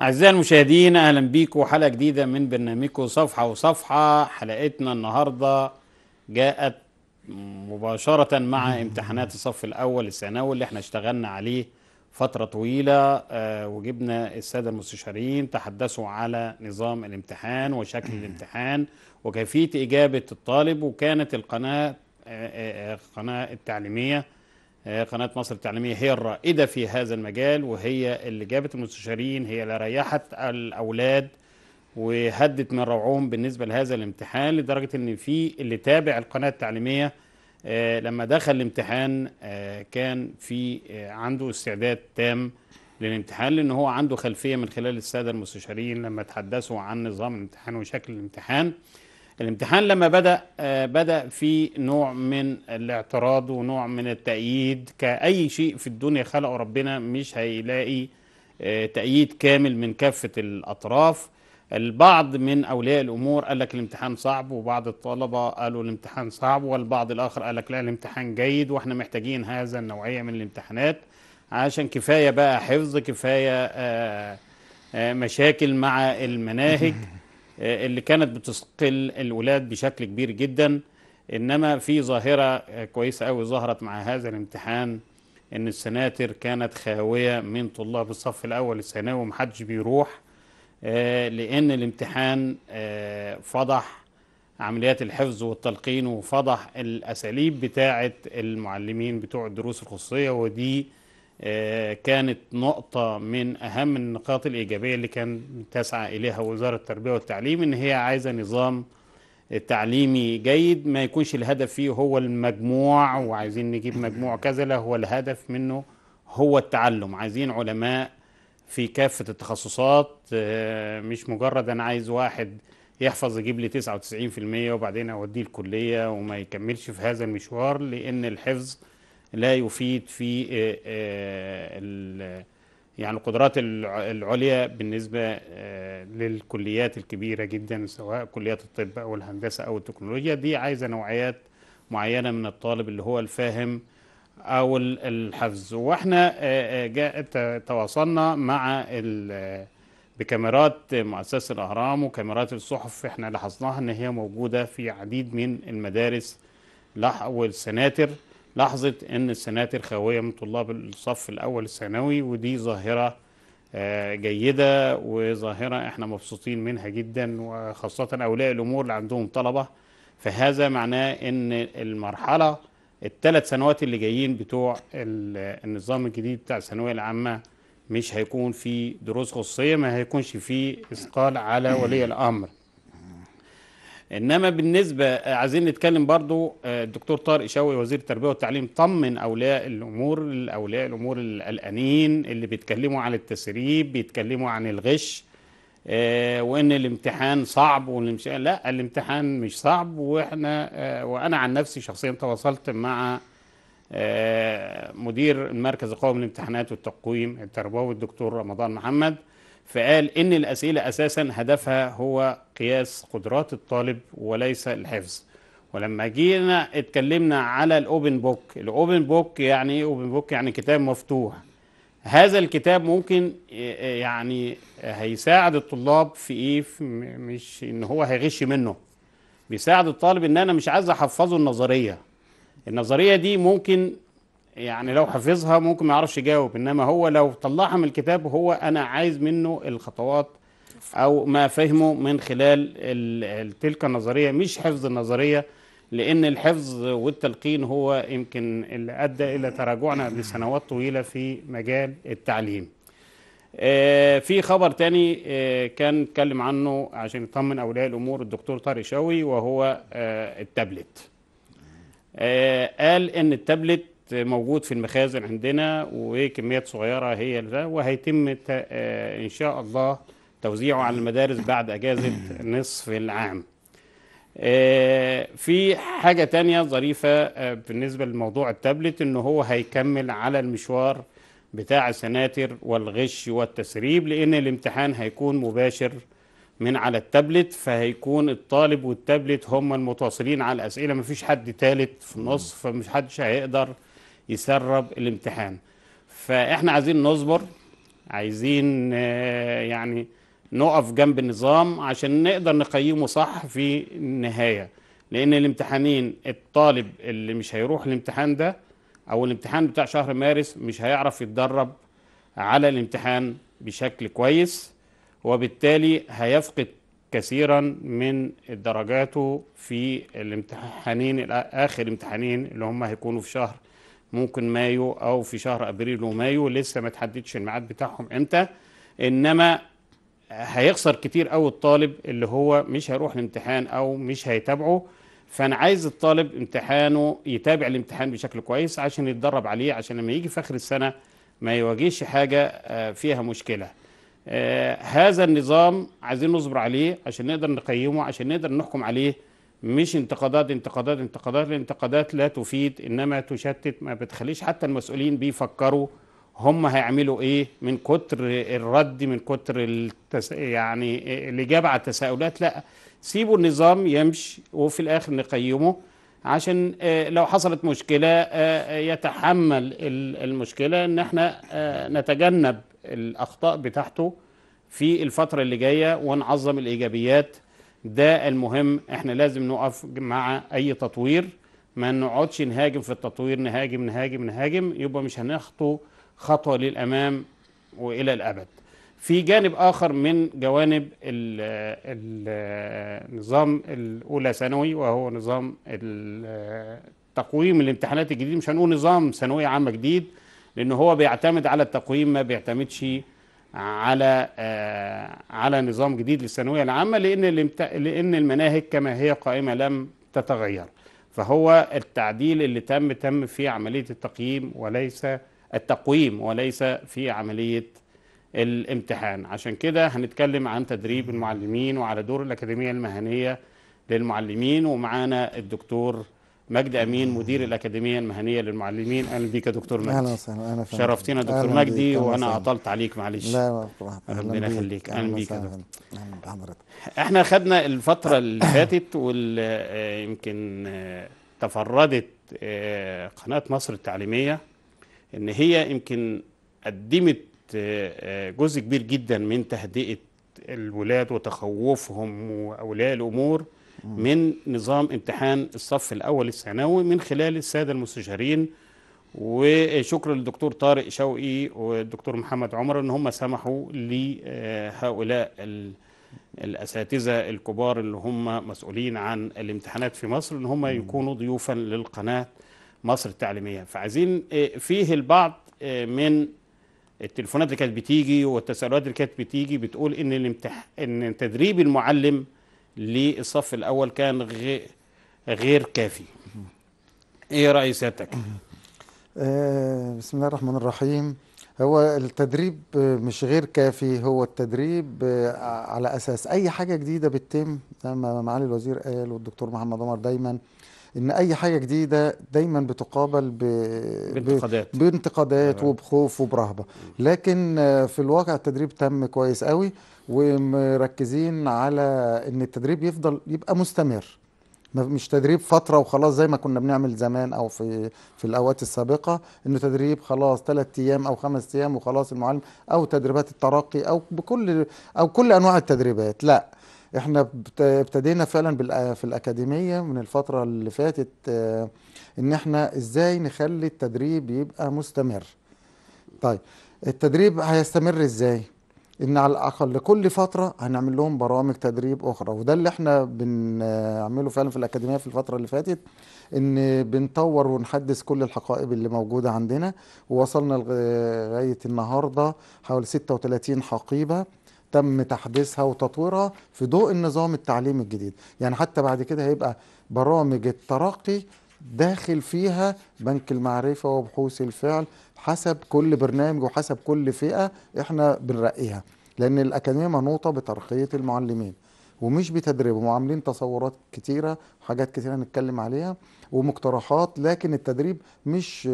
أعزائي المشاهدين أهلا بيكم حلقة جديدة من برنامجكم صفحة وصفحة حلقتنا النهاردة جاءت مباشرة مع امتحانات الصف الأول الثانوي اللي احنا اشتغلنا عليه فترة طويلة آه، وجبنا السادة المستشارين تحدثوا على نظام الامتحان وشكل الامتحان وكيفية إجابة الطالب وكانت القناة القناة آه، آه، التعليمية آه، قناة مصر التعليمية هي الرائدة في هذا المجال وهي اللي جابت المستشارين هي اللي ريحت الأولاد وهدت من روعهم بالنسبة لهذا الامتحان لدرجة أن في اللي تابع القناة التعليمية آه، لما دخل الامتحان آه، كان في عنده استعداد تام للامتحان لأن هو عنده خلفية من خلال السادة المستشارين لما تحدثوا عن نظام الامتحان وشكل الامتحان الامتحان لما بدا آه، بدا في نوع من الاعتراض ونوع من التأييد كأي شيء في الدنيا خلقه ربنا مش هيلاقي آه، تأييد كامل من كافة الأطراف البعض من أولياء الأمور قال لك الامتحان صعب وبعض الطلبة قالوا الامتحان صعب والبعض الآخر قال لك لا الامتحان جيد وإحنا محتاجين هذا النوعية من الامتحانات عشان كفاية بقى حفظ كفاية آه، مشاكل مع المناهج آه، اللي كانت بتثقل الولاد بشكل كبير جدا انما في ظاهره آه، كويسه قوي ظهرت مع هذا الامتحان ان السناتر كانت خاويه من طلاب الصف الاول الثانوي ومحدش بيروح آه، لان الامتحان فضح عمليات الحفظ والتلقين وفضح الاساليب بتاعه المعلمين بتوع الدروس الخصوصيه ودي آه، كانت نقطة من أهم النقاط الإيجابية اللي كان تسعى إليها وزارة التربية والتعليم إن هي عايزة نظام تعليمي جيد ما يكونش الهدف فيه هو المجموع وعايزين نجيب مجموع كذا لا هو الهدف منه هو التعلم عايزين علماء في كافة التخصصات آه، مش مجرد أنا عايز واحد يحفظ يجيب لي 99% وبعدين أوديه الكلية وما يكملش في هذا المشوار لأن الحفظ لا يفيد في آه، آه، يعني القدرات العليا بالنسبة آه، للكليات الكبيرة جدا سواء كليات الطب أو الهندسة أو التكنولوجيا دي عايزة نوعيات معينة من الطالب اللي هو الفاهم أو الحفظ وإحنا تواصلنا مع بكاميرات مؤسسة الأهرام وكاميرات الصحف إحنا لاحظناها إن هي موجودة في عديد من المدارس والسناتر لاحظت ان السناتر خاويه من طلاب الصف الاول الثانوي ودي ظاهره آه، جيده وظاهره احنا مبسوطين منها جدا وخاصه اولياء الامور اللي عندهم طلبه فهذا معناه ان المرحله الثلاث سنوات اللي جايين بتوع النظام الجديد بتاع الثانويه العامه مش هيكون في دروس خصوصيه ما هيكونش في اثقال على ولي الامر انما بالنسبه آه، عايزين نتكلم برضو آه، الدكتور طارق شوقي وزير التربيه والتعليم طمن اولياء الامور اولياء الامور القلقانين اللي بيتكلموا عن التسريب بيتكلموا عن الغش آه، وان الامتحان صعب والامتحان لا الامتحان مش صعب واحنا وانا عن نفسي شخصيا تواصلت مع مدير المركز القومي للامتحانات والتقويم التربوي الدكتور رمضان محمد فقال إن الأسئلة أساسا هدفها هو قياس قدرات الطالب وليس الحفظ ولما جينا اتكلمنا على الأوبن بوك الأوبن بوك يعني إيه أوبن بوك يعني كتاب مفتوح هذا الكتاب ممكن يعني هيساعد الطلاب في إيه مش إن هو هيغش منه بيساعد الطالب إن أنا مش عايز أحفظه النظرية النظرية دي ممكن يعني لو حفظها ممكن ما يعرفش يجاوب انما هو لو طلعها من الكتاب هو انا عايز منه الخطوات او ما فهمه من خلال تلك النظريه مش حفظ النظريه لان الحفظ والتلقين هو يمكن اللي ادى الى تراجعنا لسنوات طويله في مجال التعليم آه، في خبر تاني آه، كان اتكلم عنه عشان يطمن اولياء الامور الدكتور طارق شوي وهو آه، التابلت قال ان التابلت موجود في المخازن عندنا وكميات صغيرة هي ده وهيتم آه، إن شاء الله توزيعه على المدارس بعد أجازة نصف العام آه، في حاجة تانية ظريفة آه، بالنسبة لموضوع التابلت إن هو هيكمل على المشوار بتاع السناتر والغش والتسريب لأن الامتحان هيكون مباشر من على التابلت فهيكون الطالب والتابلت هم المتواصلين على الأسئلة مفيش حد تالت في النص فمش حدش هيقدر يسرب الامتحان فاحنا عايزين نصبر عايزين آه، يعني نقف جنب النظام عشان نقدر نقيمه صح في النهاية لأن الامتحانين الطالب اللي مش هيروح الامتحان ده أو الامتحان بتاع شهر مارس مش هيعرف يتدرب على الامتحان بشكل كويس وبالتالي هيفقد كثيرا من درجاته في الامتحانين آخر امتحانين اللي هم هيكونوا في شهر ممكن مايو او في شهر ابريل ومايو لسه ما تحددش الميعاد بتاعهم امتى انما هيخسر كتير قوي الطالب اللي هو مش هيروح الامتحان او مش هيتابعه فانا عايز الطالب امتحانه يتابع الامتحان بشكل كويس عشان يتدرب عليه عشان لما يجي في اخر السنه ما يواجهش حاجه آه، فيها مشكله آه، هذا النظام عايزين نصبر عليه عشان نقدر نقيمه عشان نقدر نحكم عليه مش انتقادات انتقادات انتقادات الانتقادات لا تفيد انما تشتت ما بتخليش حتى المسؤولين بيفكروا هم هيعملوا ايه من كتر الرد من كتر التس... يعني الاجابه على التساؤلات لا سيبوا النظام يمشي وفي الاخر نقيمه عشان آه، لو حصلت مشكله آه، يتحمل المشكله ان احنا آه، نتجنب الاخطاء بتاعته في الفتره اللي جايه ونعظم الايجابيات ده المهم احنا لازم نقف مع اي تطوير ما نقعدش نهاجم في التطوير نهاجم نهاجم نهاجم يبقى مش هنخطو خطوه للامام والى الابد في جانب اخر من جوانب النظام الاولى ثانوي وهو نظام التقويم الامتحانات الجديد مش هنقول نظام ثانويه عامه جديد لان هو بيعتمد على التقويم ما بيعتمدش على آه، على نظام جديد للثانويه العامه لان لان المناهج كما هي قائمه لم تتغير فهو التعديل اللي تم تم في عمليه التقييم وليس التقويم وليس في عمليه الامتحان عشان كده هنتكلم عن تدريب المعلمين وعلى دور الاكاديميه المهنيه للمعلمين ومعانا الدكتور مجدي امين مدير الاكاديميه المهنيه للمعلمين اهلا بيك يا دكتور مجدي اهلا وسهلا انا فهم. شرفتينا دكتور مجدي وانا اطلت عليك معلش لا ربنا يخليك اهلا بيك يا دكتور احنا خدنا الفتره اللي فاتت ويمكن آه، آه، تفردت آه، قناه مصر التعليميه ان هي يمكن قدمت جزء كبير جدا من تهدئه الولاد وتخوفهم واولياء الامور من نظام امتحان الصف الأول الثانوي من خلال السادة المستشارين وشكر للدكتور طارق شوقي والدكتور محمد عمر ان هم سمحوا لهؤلاء آه، الاساتذه الكبار اللي هم مسؤولين عن الامتحانات في مصر ان هم يكونوا ضيوفا للقناه مصر التعليميه فعايزين آه، فيه البعض آه، من التليفونات اللي كانت بتيجي والتساؤلات اللي كانت بتيجي بتقول ان الامتح... ان تدريب المعلم للصف الأول كان غير كافي إيه رأي سيادتك؟ آه بسم الله الرحمن الرحيم هو التدريب مش غير كافي هو التدريب آه، على أساس أي حاجة جديدة بتتم زي ما معالي الوزير قال والدكتور محمد عمر دايما ان اي حاجه جديده دايما بتقابل ب... بانتقادات بانتقادات أيوة. وبخوف وبرهبه لكن آه، في الواقع التدريب تم كويس قوي ومركزين على ان التدريب يفضل يبقى مستمر مش تدريب فتره وخلاص زي ما كنا بنعمل زمان او في في الاوقات السابقه انه تدريب خلاص ثلاث ايام او خمس ايام وخلاص المعلم او تدريبات الترقي او بكل او كل انواع التدريبات لا احنا ابتدينا فعلا في الاكاديميه من الفتره اللي فاتت آه، ان احنا ازاي نخلي التدريب يبقى مستمر طيب التدريب هيستمر ازاي ان على الاقل كل فتره هنعمل لهم برامج تدريب اخرى وده اللي احنا بنعمله فعلا في الاكاديميه في الفتره اللي فاتت ان بنطور ونحدث كل الحقائب اللي موجوده عندنا ووصلنا لغايه النهارده حوالي 36 حقيبه تم تحديثها وتطويرها في ضوء النظام التعليمي الجديد يعني حتى بعد كده هيبقى برامج الترقي داخل فيها بنك المعرفة وبحوث الفعل حسب كل برنامج وحسب كل فئة احنا بنرقيها لأن الأكاديمية منوطة بترقية المعلمين ومش بتدريبهم وعاملين تصورات كتيرة وحاجات كتيرة هنتكلم عليها ومقترحات لكن التدريب مش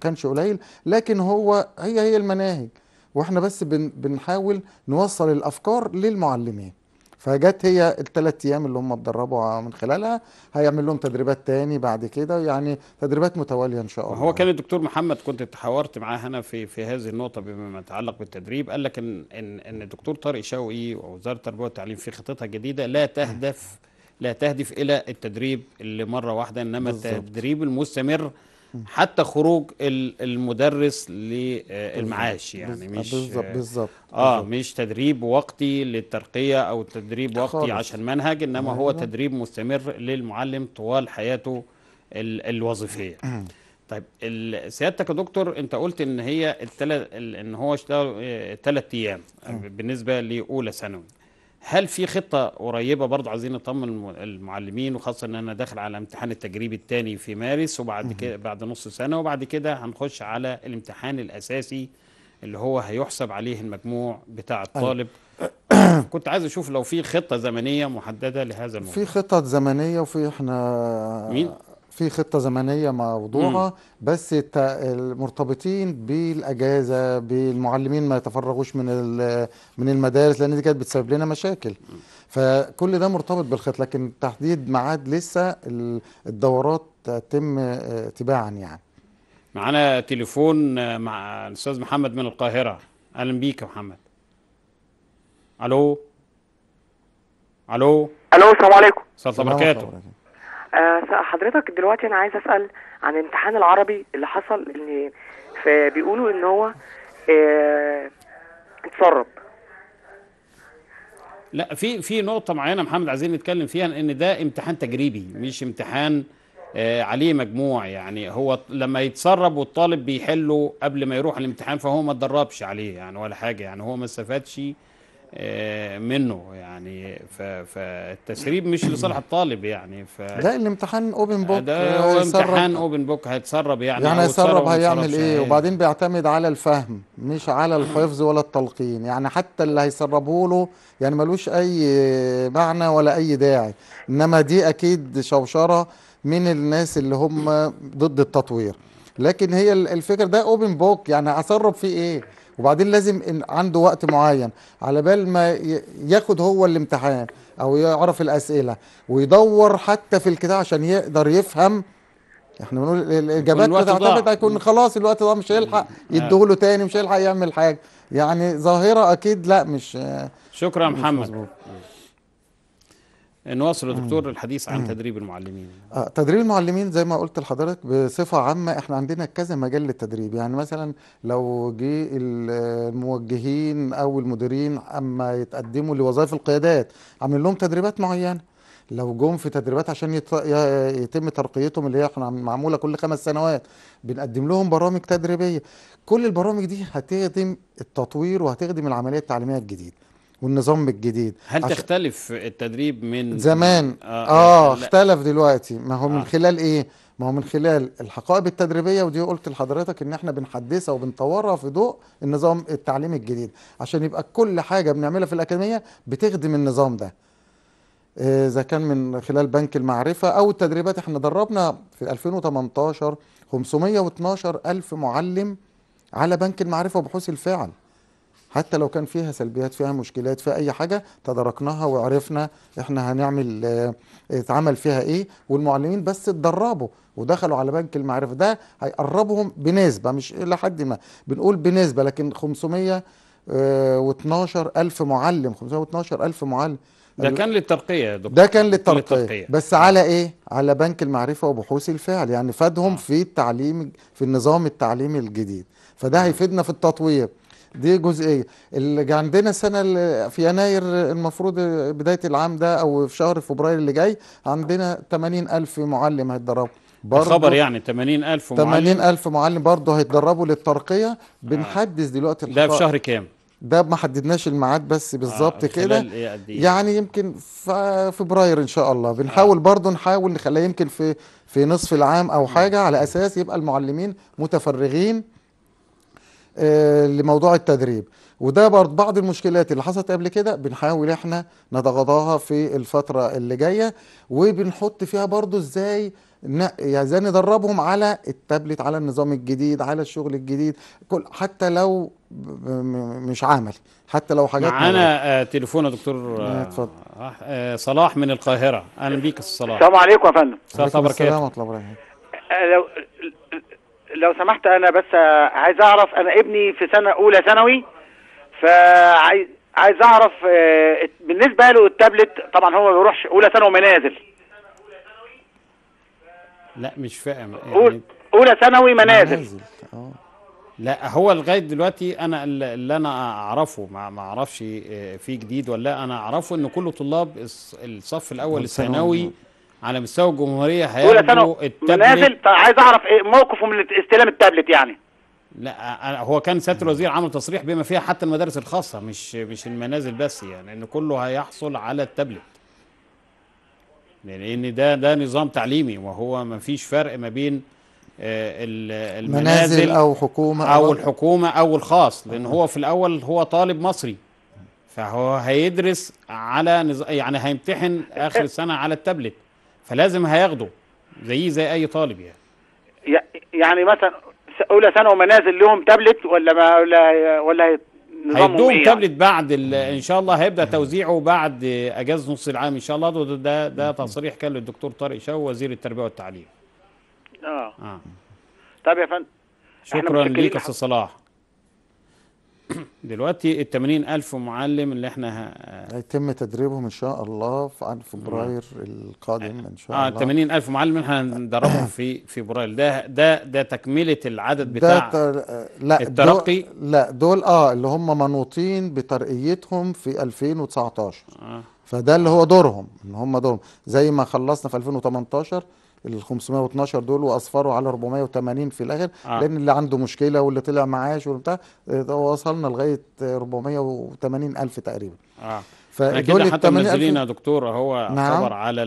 كانش قليل لكن هو هي هي المناهج واحنا بس بن بنحاول نوصل الافكار للمعلمين فجت هي الثلاث ايام اللي هم اتدربوا من خلالها هيعمل لهم تدريبات تاني بعد كده يعني تدريبات متواليه ان شاء الله هو كان الدكتور محمد كنت تحاورت معاه هنا في في هذه النقطه بما يتعلق بالتدريب قال لك ان ان ان الدكتور طارق شوقي ووزاره التربيه والتعليم في خطتها الجديده لا تهدف لا تهدف الى التدريب اللي مره واحده انما بالزبط. التدريب المستمر حتى خروج المدرس للمعاش يعني مش بالظبط بالظبط اه مش تدريب وقتي للترقيه او تدريب وقتي خالص. عشان منهج انما هو أيوة. تدريب مستمر للمعلم طوال حياته الوظيفيه أمم. طيب سيادتك يا دكتور انت قلت ان هي الثلاث ان هو اشتغل ثلاث آه، ايام أمم. بالنسبه لاولى ثانوي هل في خطه قريبه برضه عايزين نطمن المعلمين وخاصه ان انا داخل على امتحان التجريبي الثاني في مارس وبعد كده بعد نص سنه وبعد كده هنخش على الامتحان الاساسي اللي هو هيحسب عليه المجموع بتاع أيوة. الطالب كنت عايز اشوف لو في خطه زمنيه محدده لهذا الموضوع في خطط زمنيه وفي احنا مين في خطه زمنيه موضوعه بس المرتبطين بالاجازه بالمعلمين ما يتفرغوش من من المدارس لان دي كانت بتسبب لنا مشاكل فكل ده مرتبط بالخط لكن تحديد ميعاد لسه الدورات تتم آه، تباعا يعني معانا تليفون آه، مع الاستاذ محمد من القاهره اهلا بيك يا محمد الو الو الو السلام عليكم السلام عليكم آه حضرتك دلوقتي انا عايز اسال عن امتحان العربي اللي حصل ان بيقولوا ان هو آه اتسرب لا في في نقطة معينة محمد عايزين نتكلم فيها ان ده امتحان تجريبي مش امتحان آه عليه مجموع يعني هو لما يتسرب والطالب بيحله قبل ما يروح الامتحان فهو ما اتدربش عليه يعني ولا حاجة يعني هو ما استفادش آه، منه يعني فالتسريب مش لصالح الطالب يعني ف لا الامتحان اوبن بوك ده آه، امتحان اوبن بوك هيتسرب يعني يعني هيتسرب هيعمل ايه وبعدين بيعتمد على الفهم مش على الحفظ ولا التلقين يعني حتى اللي هيسربه له يعني ملوش اي معنى ولا اي داعي انما دي اكيد شوشره من الناس اللي هم ضد التطوير لكن هي الفكر ده اوبن بوك يعني اتصرف فيه ايه وبعدين لازم إن عنده وقت معين على بال ما ياخد هو الامتحان او يعرف الاسئله ويدور حتى في الكتاب عشان يقدر يفهم احنا بنقول الاجابات بتعتمد هيكون خلاص الوقت ده مش هيلحق يديهوله آه. تاني مش هيلحق يعمل حاجه يعني ظاهره اكيد لا مش شكرا مش محمد مزبوط. نواصل يا دكتور الحديث عن تدريب المعلمين آه تدريب المعلمين زي ما قلت لحضرتك بصفة عامة احنا عندنا كذا مجال للتدريب يعني مثلا لو جه الموجهين او المديرين اما يتقدموا لوظائف القيادات عامل لهم تدريبات معينة لو جم في تدريبات عشان يتم ترقيتهم اللي هي احنا معموله كل خمس سنوات بنقدم لهم برامج تدريبيه كل البرامج دي هتخدم التطوير وهتخدم العمليه التعليميه الجديده والنظام الجديد هل عش... تختلف التدريب من زمان اه, آه, آه، اختلف دلوقتي ما هو آه. من خلال ايه ما هو من خلال الحقائب التدريبيه ودي قلت لحضرتك ان احنا بنحدثها وبنطورها في ضوء النظام التعليمي الجديد عشان يبقى كل حاجه بنعملها في الاكاديميه بتخدم النظام ده آه، اذا كان من خلال بنك المعرفه او التدريبات احنا دربنا في 2018 512 الف معلم على بنك المعرفه وبحوث الفعل حتى لو كان فيها سلبيات فيها مشكلات فيها اي حاجه تداركناها وعرفنا احنا هنعمل اتعمل آه، فيها ايه والمعلمين بس اتدربوا ودخلوا على بنك المعرفه ده هيقربهم بنسبه مش الى حد ما بنقول بنسبه لكن 512 آه، ألف معلم 512 ألف معلم ده كان للترقية يا دكتور ده كان للترقية بس آه. على ايه؟ على بنك المعرفة وبحوث الفعل يعني فادهم في التعليم في النظام التعليمي الجديد فده هيفيدنا في التطوير دي جزئيه اللي عندنا السنه في يناير المفروض بدايه العام ده او في شهر فبراير اللي جاي عندنا 80000 معلم هيتدربوا خبر يعني 80000 معلم 80000 معلم برضه هيتدربوا للترقيه آه. بنحدث دلوقتي الحقائق. ده في شهر كام؟ ده ما حددناش الميعاد بس بالظبط آه كده إيه؟ يعني يمكن في فبراير ان شاء الله بنحاول آه. برضه نحاول نخليها يمكن في في نصف العام او حاجه على اساس يبقى المعلمين متفرغين آه، لموضوع التدريب وده برضه بعض المشكلات اللي حصلت قبل كده بنحاول احنا نتغاضاها في الفترة اللي جاية وبنحط فيها برضه ازاي يعني ازاي ندربهم على التابلت على النظام الجديد على الشغل الجديد كل حتى لو مش عمل حتى لو حاجات معانا آه، تليفون يا دكتور آه، اتفضل آه صلاح من القاهرة اهلا بيك يا صلاح السلام عليكم يا فندم السلام الخير ورحمة الله وبركاته لو سمحت انا بس عايز اعرف انا ابني في سنه اولى ثانوي فعايز عايز اعرف آه، بالنسبه له التابلت طبعا هو ما بيروحش اولى ثانوي منازل لا مش فاهم يعني اولى ثانوي منازل, منازل. لا هو لغايه دلوقتي انا اللي انا اعرفه ما اعرفش آه، في جديد ولا انا اعرفه ان كل طلاب الصف الاول الثانوي على مستوى الجمهوريه هياخدوا التابلت نازل طيب عايز اعرف ايه موقفه من استلام التابلت يعني لا هو كان سياده الوزير عمل تصريح بما فيها حتى المدارس الخاصه مش مش المنازل بس يعني ان كله هيحصل على التابلت لان ده ده نظام تعليمي وهو ما فيش فرق ما بين آه، المنازل منازل او حكومه او, أو الحكومه او الخاص لان هو في الاول هو طالب مصري فهو هيدرس على نز... يعني هيمتحن اخر إيه. السنه على التابلت فلازم هياخده زيه زي اي طالب يعني يعني مثلا اولى ثانوي منازل لهم تابلت ولا ما ولا ولا هيدوهم إيه يعني؟ تابلت بعد ان شاء الله هيبدا توزيعه بعد اجازه نص العام ان شاء الله ده ده, ده تصريح كان للدكتور طارق شو وزير التربيه والتعليم اه اه طب يا فندم شكرا ليك يا استاذ صلاح دلوقتي ال 80000 معلم اللي احنا هيتم تدريبهم ان شاء الله في فبراير القادم ان شاء آه، الله اه 80000 معلم احنا هندربهم في فبراير ده ده ده تكمله العدد بتاع ده لا الترقي دول لا دول اه اللي هم منوطين بترقيتهم في 2019 آه. فده اللي هو دورهم ان هم دورهم زي ما خلصنا في 2018 ال 512 دول واصفروا على 480 في الاخر آه. لان اللي عنده مشكله واللي طلع معاش والبتاع وصلنا لغايه 480 الف تقريبا اه فدول حتى منزلين يا دكتور هو نعم. على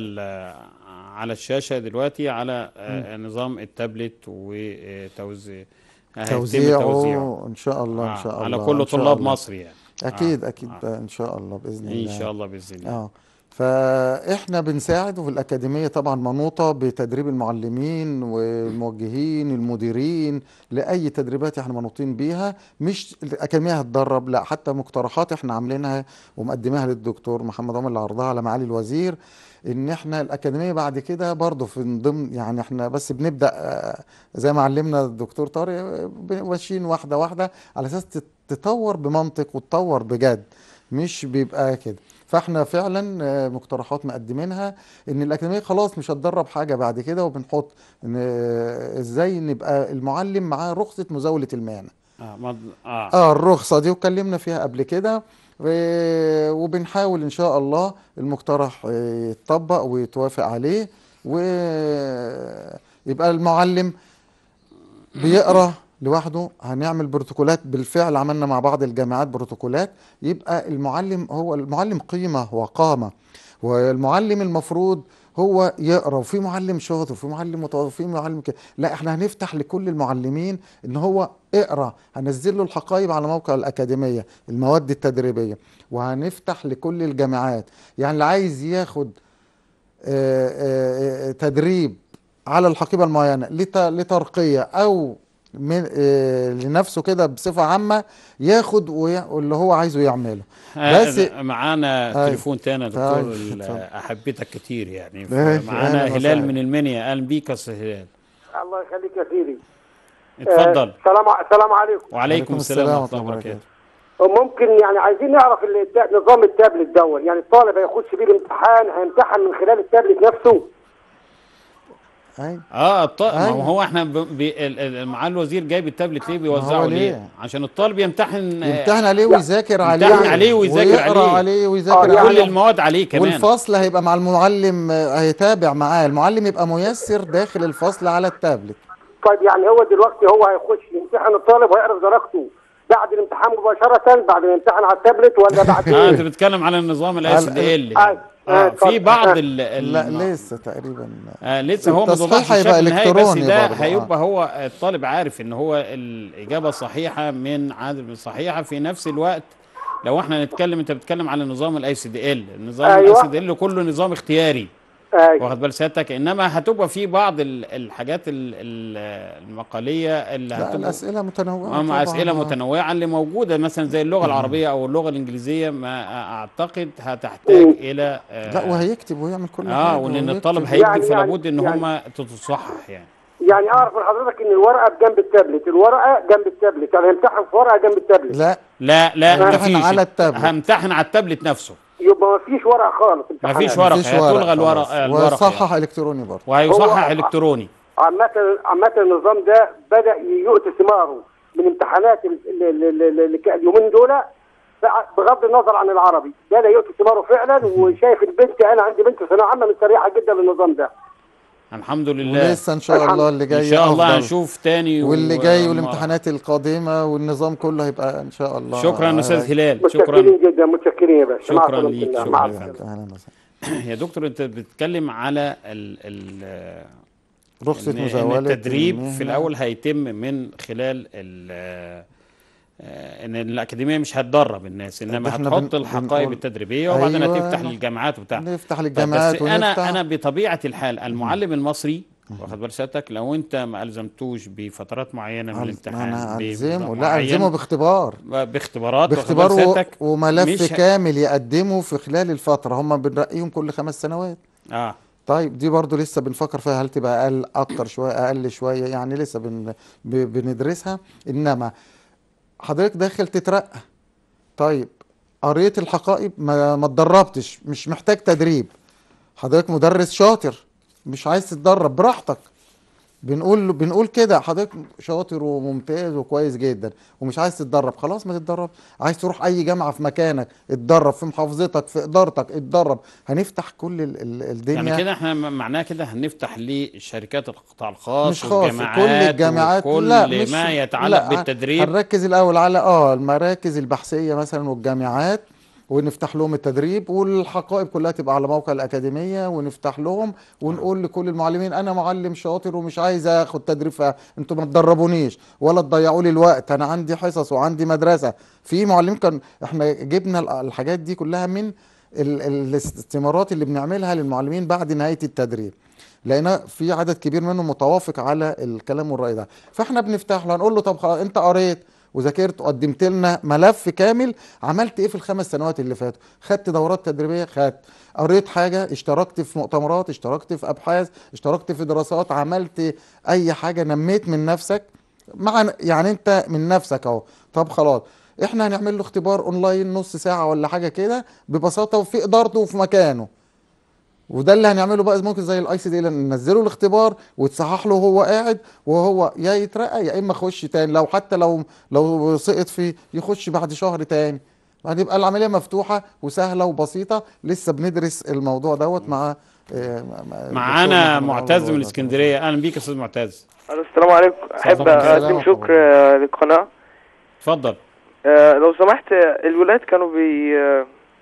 على الشاشه دلوقتي على آه، م. نظام التابلت وتوزيع آه، توزيعه ان شاء الله آه. ان شاء الله على كل طلاب مصر يعني اكيد آه. اكيد آه. ان شاء الله باذن الله ان شاء الله باذن الله آه. فاحنا بنساعد وفي الاكاديميه طبعا منوطه بتدريب المعلمين والموجهين المديرين لاي تدريبات احنا منوطين بيها مش الاكاديميه هتدرب لا حتى مقترحات احنا عاملينها ومقدماها للدكتور محمد عمر اللي عرضها على معالي الوزير ان احنا الاكاديميه بعد كده برضه في ضمن يعني احنا بس بنبدا آه، زي ما علمنا الدكتور طارق آه، ماشيين واحده واحده على اساس تتطور بمنطق وتطور بجد مش بيبقى كده فاحنا فعلا آه، مقترحات مقدمينها ان الاكاديميه خلاص مش هتدرب حاجه بعد كده وبنحط إن آه، ازاي نبقى المعلم معاه رخصه مزاوله المهنه آه, آه. اه الرخصه دي وكلمنا فيها قبل كده وبنحاول ان شاء الله المقترح يتطبق ويتوافق عليه ويبقى المعلم بيقرا لوحده هنعمل بروتوكولات بالفعل عملنا مع بعض الجامعات بروتوكولات يبقى المعلم هو المعلم قيمة وقامة والمعلم المفروض هو يقرا وفي معلم شاطر وفي معلم متواضع وفي معلم كده لا احنا هنفتح لكل المعلمين ان هو اقرا هنزل له الحقائب على موقع الاكاديميه المواد التدريبيه وهنفتح لكل الجامعات يعني اللي عايز ياخد آه، آه، آه، تدريب على الحقيبه المعينه لترقيه او من آه، لنفسه كده بصفه عامه ياخد واللي هو عايزه يعمله آه، بس معانا طيب. تليفون تاني يا دكتور طيب، احبتك كتير يعني معانا هلال من المنيا اهلا بيك يا هلال الله يخليك يا سيدي اتفضل آه، السلام آه السلام عليكم وعليكم السلام ورحمه الله وبركاته ممكن يعني عايزين نعرف نظام التابلت دوت يعني الطالب هيخش بيه الامتحان هيمتحن من خلال التابلت نفسه ايوه اه الطالب أيوة. ما هو احنا معالي الوزير جايب التابلت ليه بيوزعه ليه؟, ليه؟ عشان الطالب يمتحن يمتحن عليه ويذاكر عليه يمتحن عليه ويذاكر عليه ويقرا عليه آه، ويذاكر عليه كل المواد عليه كمان والفصل هيبقى مع المعلم هيتابع معاه المعلم يبقى ميسر داخل الفصل على التابلت طيب يعني هو دلوقتي هو هيخش يمتحن الطالب ويعرف درجته بعد الامتحان مباشره بعد الامتحان على التابلت ولا بعد آه، ايه؟ اه انت بتتكلم على النظام الاس دي ال آه، آه، في بعض آه. ال لا لسه تقريبا آه لسه هو ما هيبقى الكتروني بس ده هيبقى هو الطالب عارف ان هو الاجابه صحيحه من عدم صحيحه في نفس الوقت لو احنا نتكلم انت بتتكلم على نظام الاي سي دي ال نظام الاي سي دي ال أيوه. كله نظام اختياري أيوة. واخد بال سيادتك انما هتبقى في بعض الحاجات المقاليه اللي هتبقى الاسئله متنوعه طبعا اسئله متنوعه اللي موجوده مثلا زي اللغه العربيه او اللغه الانجليزيه ما اعتقد هتحتاج الى لا آه، وهيكتب ويعمل كل آه، حاجه اه وان الطالب هيكتب يعني فلابد يعني- ان يعني هم تتصحح يعني يعني اعرف من حضرتك ان الورقه بجنب التابلت الورقه جنب التابلت يعني همتحن في ورقه جنب التابلت لا لا لا همتحن على التابلت همتحن على التابلت نفسه يبقى ما فيش ورق خالص ما فيش ورق هيتلغى الورق الورق إيه؟ وصحح يعني. الكتروني برضه وهيصحح الكتروني عامة عامة النظام ده بدأ يؤتي ثماره من امتحانات اليومين دول بغض النظر عن العربي بدأ يؤتي ثماره فعلا وشايف البنت انا عندي بنت ثانويه عامه مستريحه جدا للنظام ده نعم، الحمد لله ولسه ان شاء الله اللي جاي ان شاء الله هنشوف تاني واللي و... جاي والامتحانات القادمه والنظام كله هيبقى ان شاء الله شكرا استاذ هلال شكرا متشكرين جدا متشكرين يا باشا شكرا ليك شكرا وسهلا يا دكتور انت بتتكلم على ال ال رخصه مزاوله التدريب في الاول هيتم من خلال ال آه، ان الاكاديميه مش هتدرب الناس انما هتحط الحقائب التدريبيه وبعدين أيوة هتفتح للجامعات وبتاع نفتح للجامعات بس انا انا بطبيعه الحال المعلم المصري واخد بال سيادتك لو انت ما الزمتوش بفترات معينه من الامتحان انا لا الزمه باختبار باختبارات باختبار و... وملف كامل يقدمه في خلال الفتره هم بنرقيهم كل خمس سنوات اه طيب دي برضو لسه بنفكر فيها هل تبقى اقل اكتر شويه اقل شويه يعني لسه بن... ب... بندرسها انما حضرتك داخل تترقى طيب قريت الحقائب ما, ما اتدربتش مش محتاج تدريب حضرتك مدرس شاطر مش عايز تتدرب براحتك بنقول بنقول كده حضرتك شاطر وممتاز وكويس جدا ومش عايز تتدرب خلاص ما تتدرب عايز تروح اي جامعه في مكانك اتدرب في محافظتك في ادارتك اتدرب هنفتح كل الدنيا يعني كده احنا معناه كده هنفتح لشركات القطاع الخاص مش خاص والجامعات كل الجامعات كل لا مش ما يتعلق لا بالتدريب هنركز الاول على اه المراكز البحثيه مثلا والجامعات ونفتح لهم التدريب والحقائب كلها تبقى على موقع الاكاديميه ونفتح لهم ونقول لكل المعلمين انا معلم شاطر ومش عايز اخد تدريب فانتوا ما تدربونيش ولا تضيعوا لي الوقت انا عندي حصص وعندي مدرسه في معلمين كان احنا جبنا الحاجات دي كلها من الاستمارات اللي بنعملها للمعلمين بعد نهايه التدريب لقينا في عدد كبير منهم متوافق على الكلام والراي ده فاحنا بنفتح له هنقول له طب خلاص انت قريت وذاكرت وقدمت لنا ملف كامل عملت ايه في الخمس سنوات اللي فاتوا خدت دورات تدريبيه خدت قريت حاجه اشتركت في مؤتمرات اشتركت في ابحاث اشتركت في دراسات عملت اي حاجه نميت من نفسك مع يعني انت من نفسك اهو طب خلاص احنا هنعمل له اختبار اونلاين نص ساعه ولا حاجه كده ببساطه وفي ادارته وفي مكانه وده اللي هنعمله بقى ممكن زي الاي سي دي ننزله الاختبار وتصحح له وهو قاعد وهو يا يترقى يا اما يخش تاني لو حتى لو لو سقط فيه يخش بعد شهر تاني هتبقى العمليه مفتوحه وسهله وبسيطه لسه بندرس الموضوع دوت مع آه، معانا معتز من اسكندريه اهلا بيك يا استاذ معتز السلام عليكم احب اقدم شكر آه، للقناه اتفضل آه، لو سمحت الولاد كانوا بي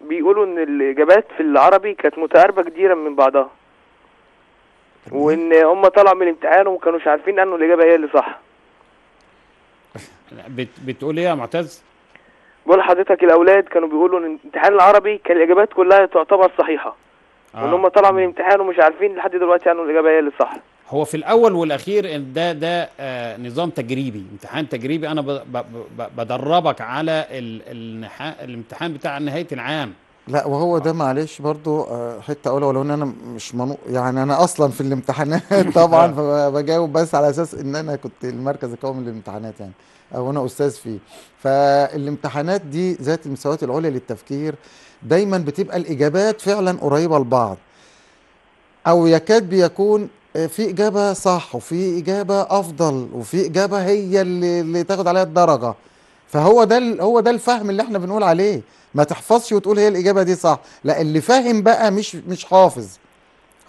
بيقولوا ان الاجابات في العربي كانت متقاربه كتيرا من بعضها وان هم طلعوا من الامتحان وما كانوش عارفين انه الاجابه هي اللي صح بت بتقول ايه يا معتز بقول حضرتك الاولاد كانوا بيقولوا ان الامتحان العربي كان الاجابات كلها تعتبر صحيحه آه. وان هم طلعوا من الامتحان ومش عارفين لحد دلوقتي انه يعني الاجابه هي اللي صح هو في الاول والاخير ده ده آه، نظام تجريبي امتحان تجريبي انا بدربك على الامتحان بتاع نهايه العام لا وهو ده آه. معلش برضو آه، حته اولى ولو ان انا مش منو يعني انا اصلا في الامتحانات طبعا فبجاوب بس على اساس ان انا كنت المركز القومي للامتحانات يعني او انا استاذ فيه فالامتحانات دي ذات المستويات العليا للتفكير دايما بتبقى الاجابات فعلا قريبه لبعض او يكاد بيكون آه، في إجابة صح وفي إجابة أفضل وفي إجابة هي اللي, اللي تاخد عليها الدرجة فهو ده هو ده الفهم اللي احنا بنقول عليه ما تحفظش وتقول هي الإجابة دي صح لا اللي فاهم بقى مش مش حافظ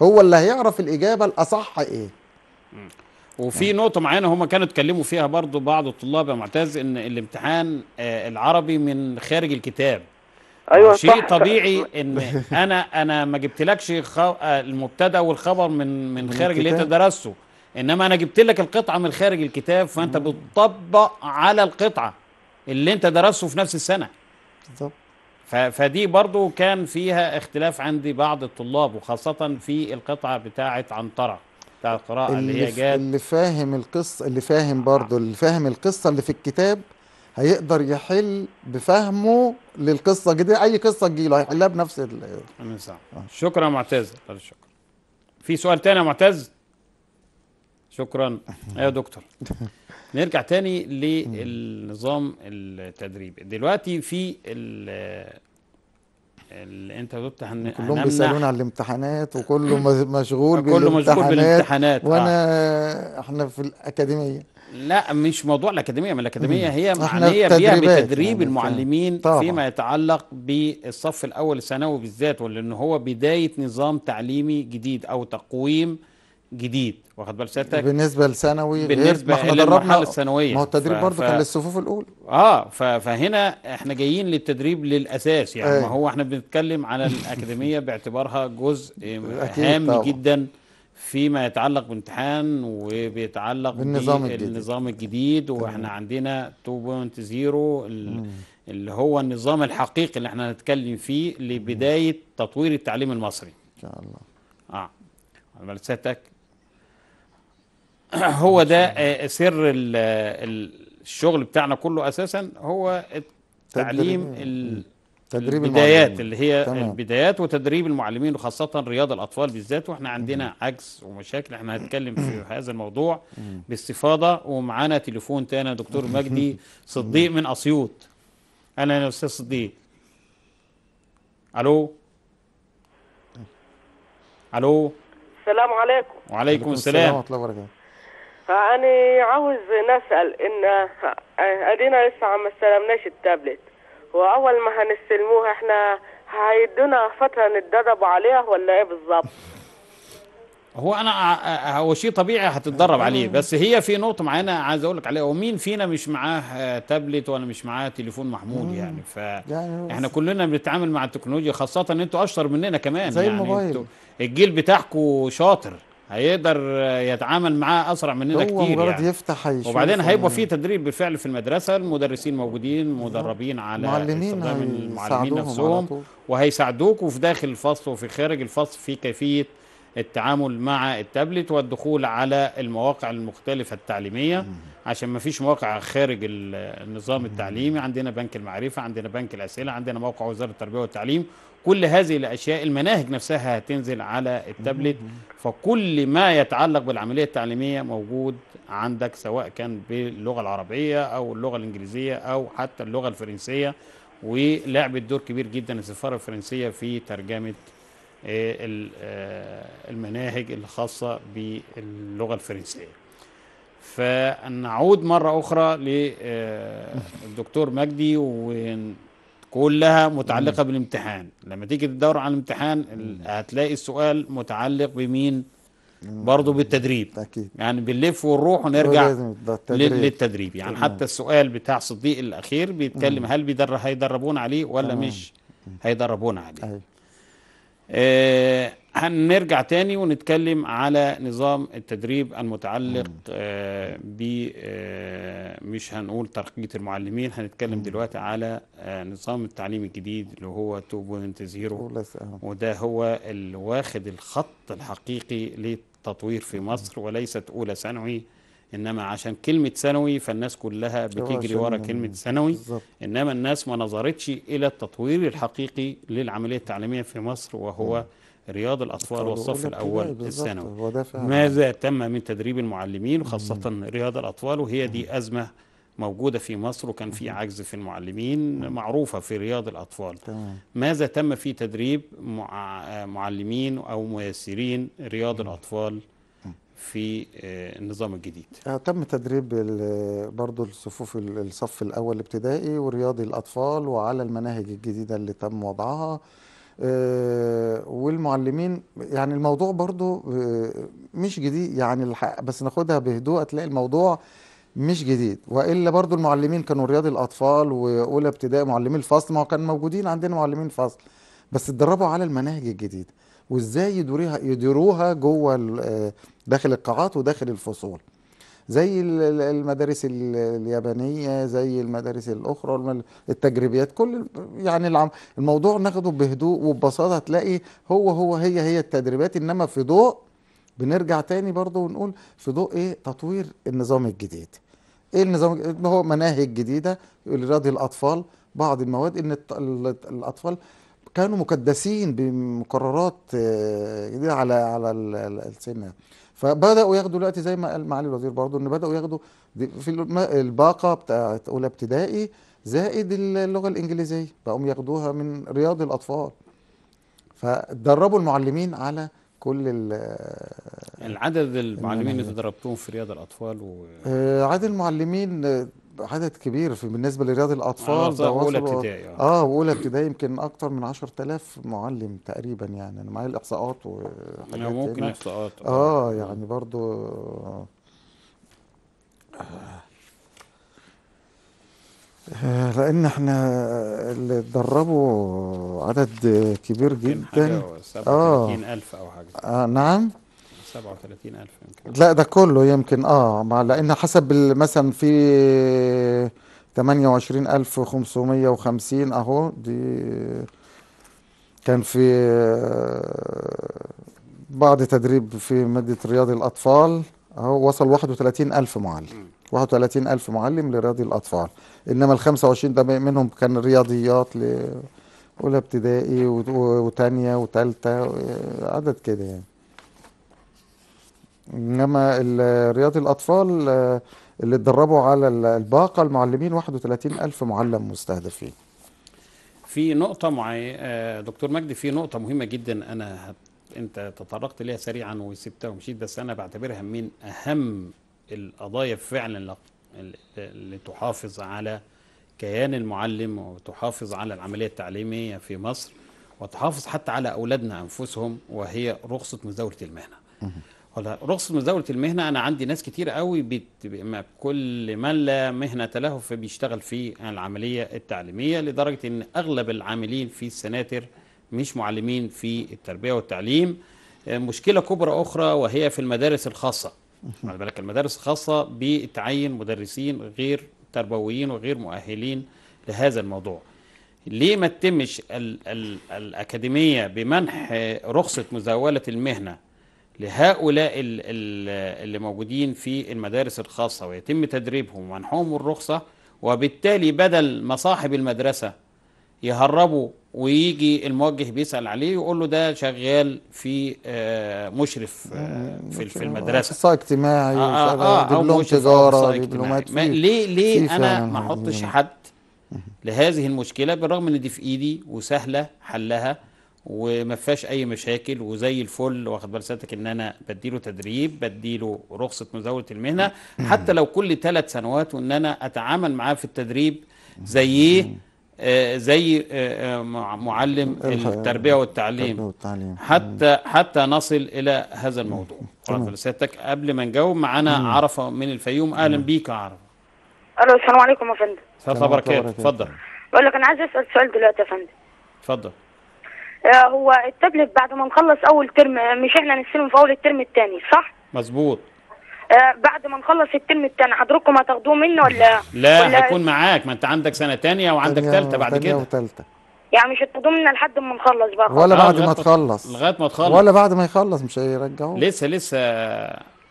هو اللي هيعرف الإجابة الأصح إيه وفي يعني. نقطة معينة هما كانوا اتكلموا فيها برضو بعض الطلاب يا معتز إن الامتحان آه، العربي من خارج الكتاب ايوه شيء صح طبيعي ان انا انا ما جبتلكش خو... المبتدا والخبر من من خارج اللي انت درسته انما انا جبت لك القطعه من خارج الكتاب فانت بتطبق على القطعه اللي انت درسته في نفس السنه بالظبط فدي برضو كان فيها اختلاف عندي بعض الطلاب وخاصة في القطعة بتاعة عنترة بتاع القراءة اللي, اللي هي جات اللي فاهم القصة اللي فاهم برضو آه. اللي فاهم القصة اللي في الكتاب هيقدر يحل بفهمه للقصه دي اي قصه تجيله هيحلها بنفس ال آه. شكرا معتز طيب، شكرا في سؤال تاني يا معتز شكرا أيوة يا دكتور نرجع تاني للنظام التدريبي دلوقتي في اللي انت قلت هن... كلهم بيسالونا على الامتحانات وكله مشغول كله مشغول بالامتحانات وانا آه. احنا في الاكاديميه لا مش موضوع الاكاديميه ما الاكاديميه هي معنيه بيها بتدريب يعني المعلمين طبعا. فيما يتعلق بالصف الاول الثانوي بالذات ولان هو بدايه نظام تعليمي جديد او تقويم جديد واخد بال سيادتك بالنسبه لثانوي إيه؟ بالنسبه احنا دربنا الثانويه ما هو التدريب ف... برضه ف... كان للصفوف الاولى اه ف... فهنا احنا جايين للتدريب للاساس يعني ايه. ما هو احنا بنتكلم على الاكاديميه باعتبارها جزء هام طبعا. جدا فيما يتعلق بامتحان وبيتعلق بالنظام الجديد, النظام الجديد واحنا عندنا 2.0 اللي هو النظام الحقيقي اللي احنا هنتكلم فيه لبدايه تطوير التعليم المصري ان شاء الله اه على ملساتك هو ده آه، سر الشغل بتاعنا كله اساسا هو التعليم تدريب البدايات اللي هي تمام. البدايات وتدريب المعلمين وخاصة رياض الأطفال بالذات وإحنا عندنا مم. عجز ومشاكل إحنا هنتكلم في هذا الموضوع باستفاضة ومعانا تليفون تاني دكتور مجدي صديق من أسيوط أنا يا أستاذ صديق ألو ألو السلام عليكم وعليكم السلام ورحمة الله وبركاته أنا عاوز نسأل إن أدينا لسه ما استلمناش التابلت واول ما هنستلموها احنا هيدونا فتره نتدرب عليها ولا ايه بالظبط هو انا هو شيء طبيعي هتتدرب عليه بس هي في نقطه معينه عايز اقول لك عليها ومين فينا مش معاه تابلت ولا مش معاه تليفون محمول يعني ف احنا كلنا بنتعامل مع التكنولوجيا خاصه ان انتوا اشطر مننا كمان زي يعني الموبايل الجيل بتاعكم شاطر هيقدر يتعامل معاه اسرع مننا هو كتير مجرد يعني. يفتح هيشوف وبعدين هيبقى في تدريب بالفعل في المدرسه المدرسين موجودين مدربين على معلمين المعلمين نفسهم وهيساعدوك وفي داخل الفصل وفي خارج الفصل في كيفيه التعامل مع التابلت والدخول على المواقع المختلفة التعليمية عشان ما فيش مواقع خارج النظام التعليمي عندنا بنك المعرفة عندنا بنك الأسئلة عندنا موقع وزارة التربية والتعليم كل هذه الأشياء المناهج نفسها هتنزل على التابلت فكل ما يتعلق بالعملية التعليمية موجود عندك سواء كان باللغة العربية أو اللغة الإنجليزية أو حتى اللغة الفرنسية ولعبت دور كبير جدا السفارة الفرنسية في ترجمة آه، آه، المناهج الخاصة باللغة الفرنسية فنعود مرة أخرى للدكتور آه، مجدي ون كلها متعلقة بالامتحان لما تيجي تدور على الامتحان هتلاقي السؤال متعلق بمين برضه بالتدريب أكيد. يعني بنلف ونروح ونرجع للتدريب. للتدريب يعني مم. حتى السؤال بتاع صديق الأخير بيتكلم هل بيدر هيدربونا عليه ولا مم. مش هيدربونا عليه أيوه. آه، هنرجع تاني ونتكلم على نظام التدريب المتعلق آه، ب آه، مش هنقول ترقية المعلمين هنتكلم مم. دلوقتي على نظام التعليم الجديد اللي هو 2.0 وده هو اللي واخد الخط الحقيقي للتطوير في مصر وليست أولى ثانوي انما عشان كلمه ثانوي فالناس كلها بتجري ورا كلمه ثانوي انما الناس ما نظرتش الى التطوير الحقيقي للعمليه التعليميه في مصر وهو رياض الأطفال والصف الأول الثانوي ماذا تم من تدريب المعلمين وخاصة رياض الأطفال وهي دي أزمة موجودة في مصر وكان في عجز في المعلمين معروفة في رياض الأطفال ماذا تم في تدريب آه، معلمين أو ميسرين رياض الأطفال في آه، النظام الجديد آه، تم تدريب برضو الصفوف الصف الأول الابتدائي ورياضي الأطفال وعلى المناهج الجديدة اللي تم وضعها آه، والمعلمين يعني الموضوع برضو مش جديد يعني بس ناخدها بهدوء تلاقي الموضوع مش جديد والا برضو المعلمين كانوا رياضي الاطفال واولى ابتدائي معلمي الفصل ما كان موجودين عندنا معلمين فصل بس اتدربوا على المناهج الجديده وازاي يدوريها يديروها جوه داخل القاعات وداخل الفصول زي المدارس اليابانيه زي المدارس الاخرى التجريبيات كل يعني الموضوع ناخده بهدوء وببساطه هتلاقي هو هو هي هي التدريبات انما في ضوء بنرجع تاني برضه ونقول في ضوء ايه تطوير النظام الجديد ايه النظام الجديد هو مناهج جديده لراضي الاطفال بعض المواد ان الاطفال كانوا مكدسين بمقررات جديده آه، على على السنه فبداوا ياخدوا دلوقتي زي ما قال معالي الوزير برضو ان بداوا ياخدوا في الباقه بتاعت اولى ابتدائي زائد اللغه الانجليزيه بقوا ياخدوها من رياض الاطفال فدربوا المعلمين على كل العدد المعلمين اللي دربتوهم في رياض الاطفال و... آه، عدد المعلمين عدد كبير في بالنسبه لرياض الاطفال آه، ده اولى ابتدائي آه. اه واولى ابتدائي يمكن اكتر من 10000 معلم تقريبا يعني انا معايا الاحصاءات وحاجات ممكن احصاءات اه, آه، يعني برضو لان احنا اللي اتدربوا عدد كبير جدا اه 37000 او حاجه آه نعم 37000 يمكن لا ده كله يمكن اه مع لان حسب مثلا في 28550 اهو دي كان في آه، بعض تدريب في مادة رياضي الأطفال أهو وصل 31000 معلم 31000 معلم لرياضي الأطفال إنما ال 25 ده منهم كان رياضيات اولى ابتدائي وثانيه وثالثه عدد كده يعني انما رياضي الاطفال آه، اللي اتدربوا على الباقه المعلمين 31 الف معلم مستهدفين في نقطه معي... آه، دكتور مجدي في نقطه مهمه جدا انا هت... انت تطرقت ليها سريعا وسبتها ومشيت بس انا بعتبرها من اهم القضايا فعلا اللي تحافظ على كيان المعلم وتحافظ على العمليه التعليميه في مصر وتحافظ حتى على اولادنا انفسهم وهي رخصه مزاوله المهنه ولا رخصة مزاولة المهنة أنا عندي ناس كتير قوي بت... ما كل من لا مهنة له فبيشتغل في العملية التعليمية لدرجة أن أغلب العاملين في السناتر مش معلمين في التربية والتعليم آه، مشكلة كبرى أخرى وهي في المدارس الخاصة خلي بالك المدارس الخاصة بتعين مدرسين غير تربويين وغير مؤهلين لهذا الموضوع ليه ما تتمش الأكاديمية بمنح رخصة مزاولة المهنة لهؤلاء اللي موجودين في المدارس الخاصة ويتم تدريبهم ومنحهم الرخصة وبالتالي بدل ما صاحب المدرسة يهربوا ويجي الموجه بيسأل عليه يقول له ده شغال في آه، مشرف آه، في المدرسة أخصائي آه، اجتماعي آه آه آه دبلوم تجارة دبلومات ليه ليه أنا يعني، ما أحطش يعني. حد لهذه المشكلة بالرغم إن دي في إيدي وسهلة حلها وما فيهاش اي مشاكل وزي الفل واخد بال سيادتك ان انا بديله تدريب بديله رخصه مزاوله المهنه حتى لو كل ثلاث سنوات وان انا اتعامل معاه في التدريب زيه زي آه، آه، آه، معلم التربيه والتعليم حتى حتى نصل الى هذا الموضوع سيادتك قبل ما نجاوب معانا عرفه من الفيوم اهلا بيك يا عرفه الو السلام عليكم يا فندم السلام عليكم اتفضل بقول لك انا عايز اسال سؤال دلوقتي يا فندم اتفضل آه، هو التابلت بعد ما نخلص اول ترم آه، مش احنا نستلم في اول الترم الثاني صح؟ مظبوط آه، بعد ما نخلص الترم الثاني حضراتكم هتاخدوه مني ولا لا ولا هيكون معاك ما انت عندك سنه ثانيه وعندك ثالثه بعد كده وتالتة. يعني مش هتاخدوه منا لحد ما نخلص بقى ولا بعد ما تخلص لغايه ما تخلص ولا بعد ما يخلص مش هيرجعوه لسه لسه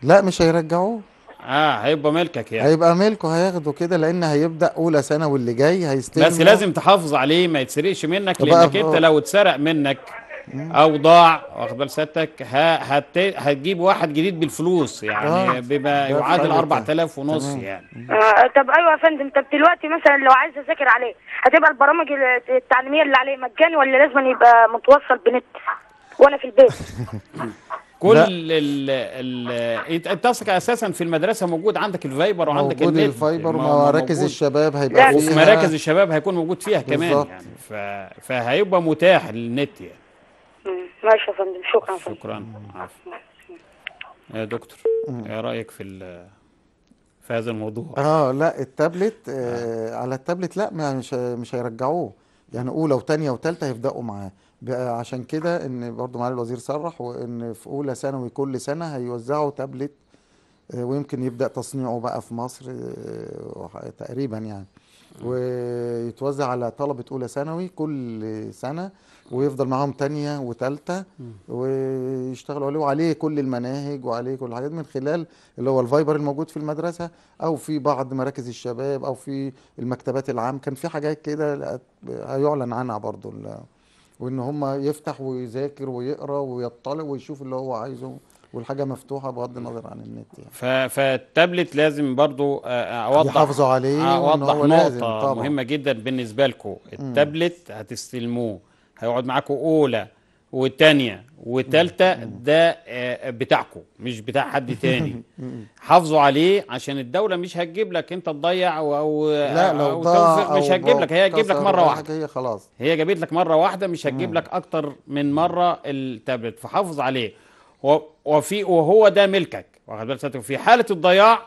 لا مش هيرجعوه اه هيبقى ملكك يعني هيبقى ملكه هياخده كده لان هيبدا اولى ثانوي اللي جاي هيستلم بس لازم تحافظ عليه ما يتسرقش منك لانك انت لو اتسرق منك او ضاع واخد بال سيادتك هت... هتجيب واحد جديد بالفلوس يعني آه. بيبقى يعادل 4000 ونص تمام. يعني آه طب ايوه يا فندم طب دلوقتي مثلا لو عايز اذاكر عليه هتبقى البرامج التعليميه اللي عليه مجاني ولا لازم يبقى متوصل بنت وانا في البيت كل ال ال انت قصدك اساسا في المدرسه موجود عندك الفايبر وعندك موجود النت الفايبر ومراكز الشباب هيبقى فيها مراكز الشباب هيكون موجود فيها بالزبط. كمان يعني ف... فهيبقى متاح للنت يعني ماشي يا فندم شكرا شكرا عفوا يا دكتور ايه رايك في في هذا الموضوع اه لا التابلت آه, آه، على التابلت لا مش مش هيرجعوه يعني اولى وثانيه وثالثه هيبداوا معاه عشان كده ان برضو معالي الوزير صرح وان في اولى ثانوي كل سنه هيوزعوا تابلت آه، ويمكن يبدا تصنيعه بقى في مصر آه، آه، تقريبا يعني ويتوزع على طلبه اولى ثانوي كل سنه ويفضل معاهم تانية وثالثه ويشتغلوا عليه وعليه كل المناهج وعليه كل الحاجات من خلال اللي هو الفايبر الموجود في المدرسة أو في بعض مراكز الشباب أو في المكتبات العام كان في حاجات كده هيعلن عنها برضو وان هم يفتح ويذاكر ويقرا ويطلع ويشوف اللي هو عايزه والحاجه مفتوحه بغض النظر عن النت يعني. فالتابلت لازم برضو آه، اوضح يحافظوا عليه آه، اوضح نقطه لازم طبعا. مهمه جدا بالنسبه لكم التابلت هتستلموه هيقعد معاكم اولى والتانية والتالتة ده آه، بتاعكم مش بتاع حد تاني حافظوا عليه عشان الدولة مش هتجيب لك انت تضيع او لا لو أو توفيق مش هتجيب لك هي هتجيب لك مرة واحدة هي خلاص هي جابت لك مرة واحدة مش هتجيب لك اكتر من مرة التابلت فحافظ عليه وفي وهو ده ملكك واخد بالك في حالة الضياع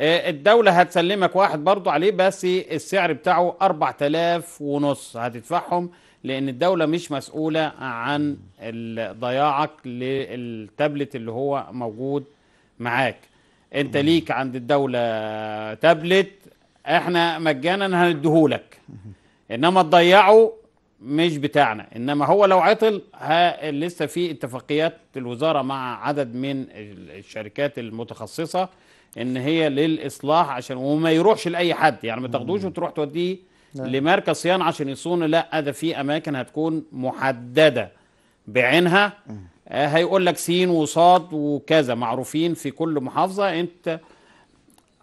آه، الدولة هتسلمك واحد برضو عليه بس السعر بتاعه 4000 ونص هتدفعهم لان الدوله مش مسؤوله عن ضياعك للتابلت اللي هو موجود معاك انت ليك عند الدوله تابلت احنا مجانا هنديهولك انما تضيعه مش بتاعنا انما هو لو عطل لسه في اتفاقيات الوزاره مع عدد من الشركات المتخصصه ان هي للاصلاح عشان وما يروحش لاي حد يعني ما تاخدوش وتروح توديه نعم. صيانه عشان يصون لا ده في اماكن هتكون محدده بعينها آه، هيقول لك سين وصاد وكذا معروفين في كل محافظه انت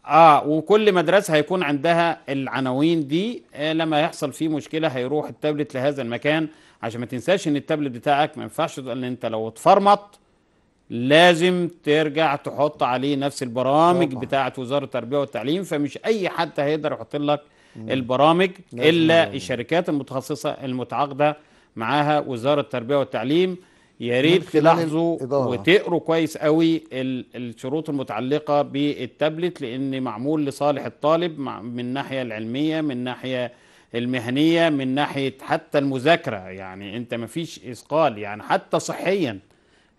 اه وكل مدرسه هيكون عندها العناوين دي آه لما يحصل فيه مشكله هيروح التابلت لهذا المكان عشان ما تنساش ان التابلت بتاعك ما ينفعش ان انت لو اتفرمط لازم ترجع تحط عليه نفس البرامج طبعا. وزاره التربيه والتعليم فمش اي حد هيقدر يحط لك البرامج الا الشركات المتخصصه المتعاقده معاها وزاره التربيه والتعليم يا ريت تلاحظوا وتقروا كويس قوي الشروط المتعلقه بالتابلت لان معمول لصالح الطالب من الناحيه العلميه من الناحيه المهنيه من ناحيه حتى المذاكره يعني انت ما فيش اثقال يعني حتى صحيا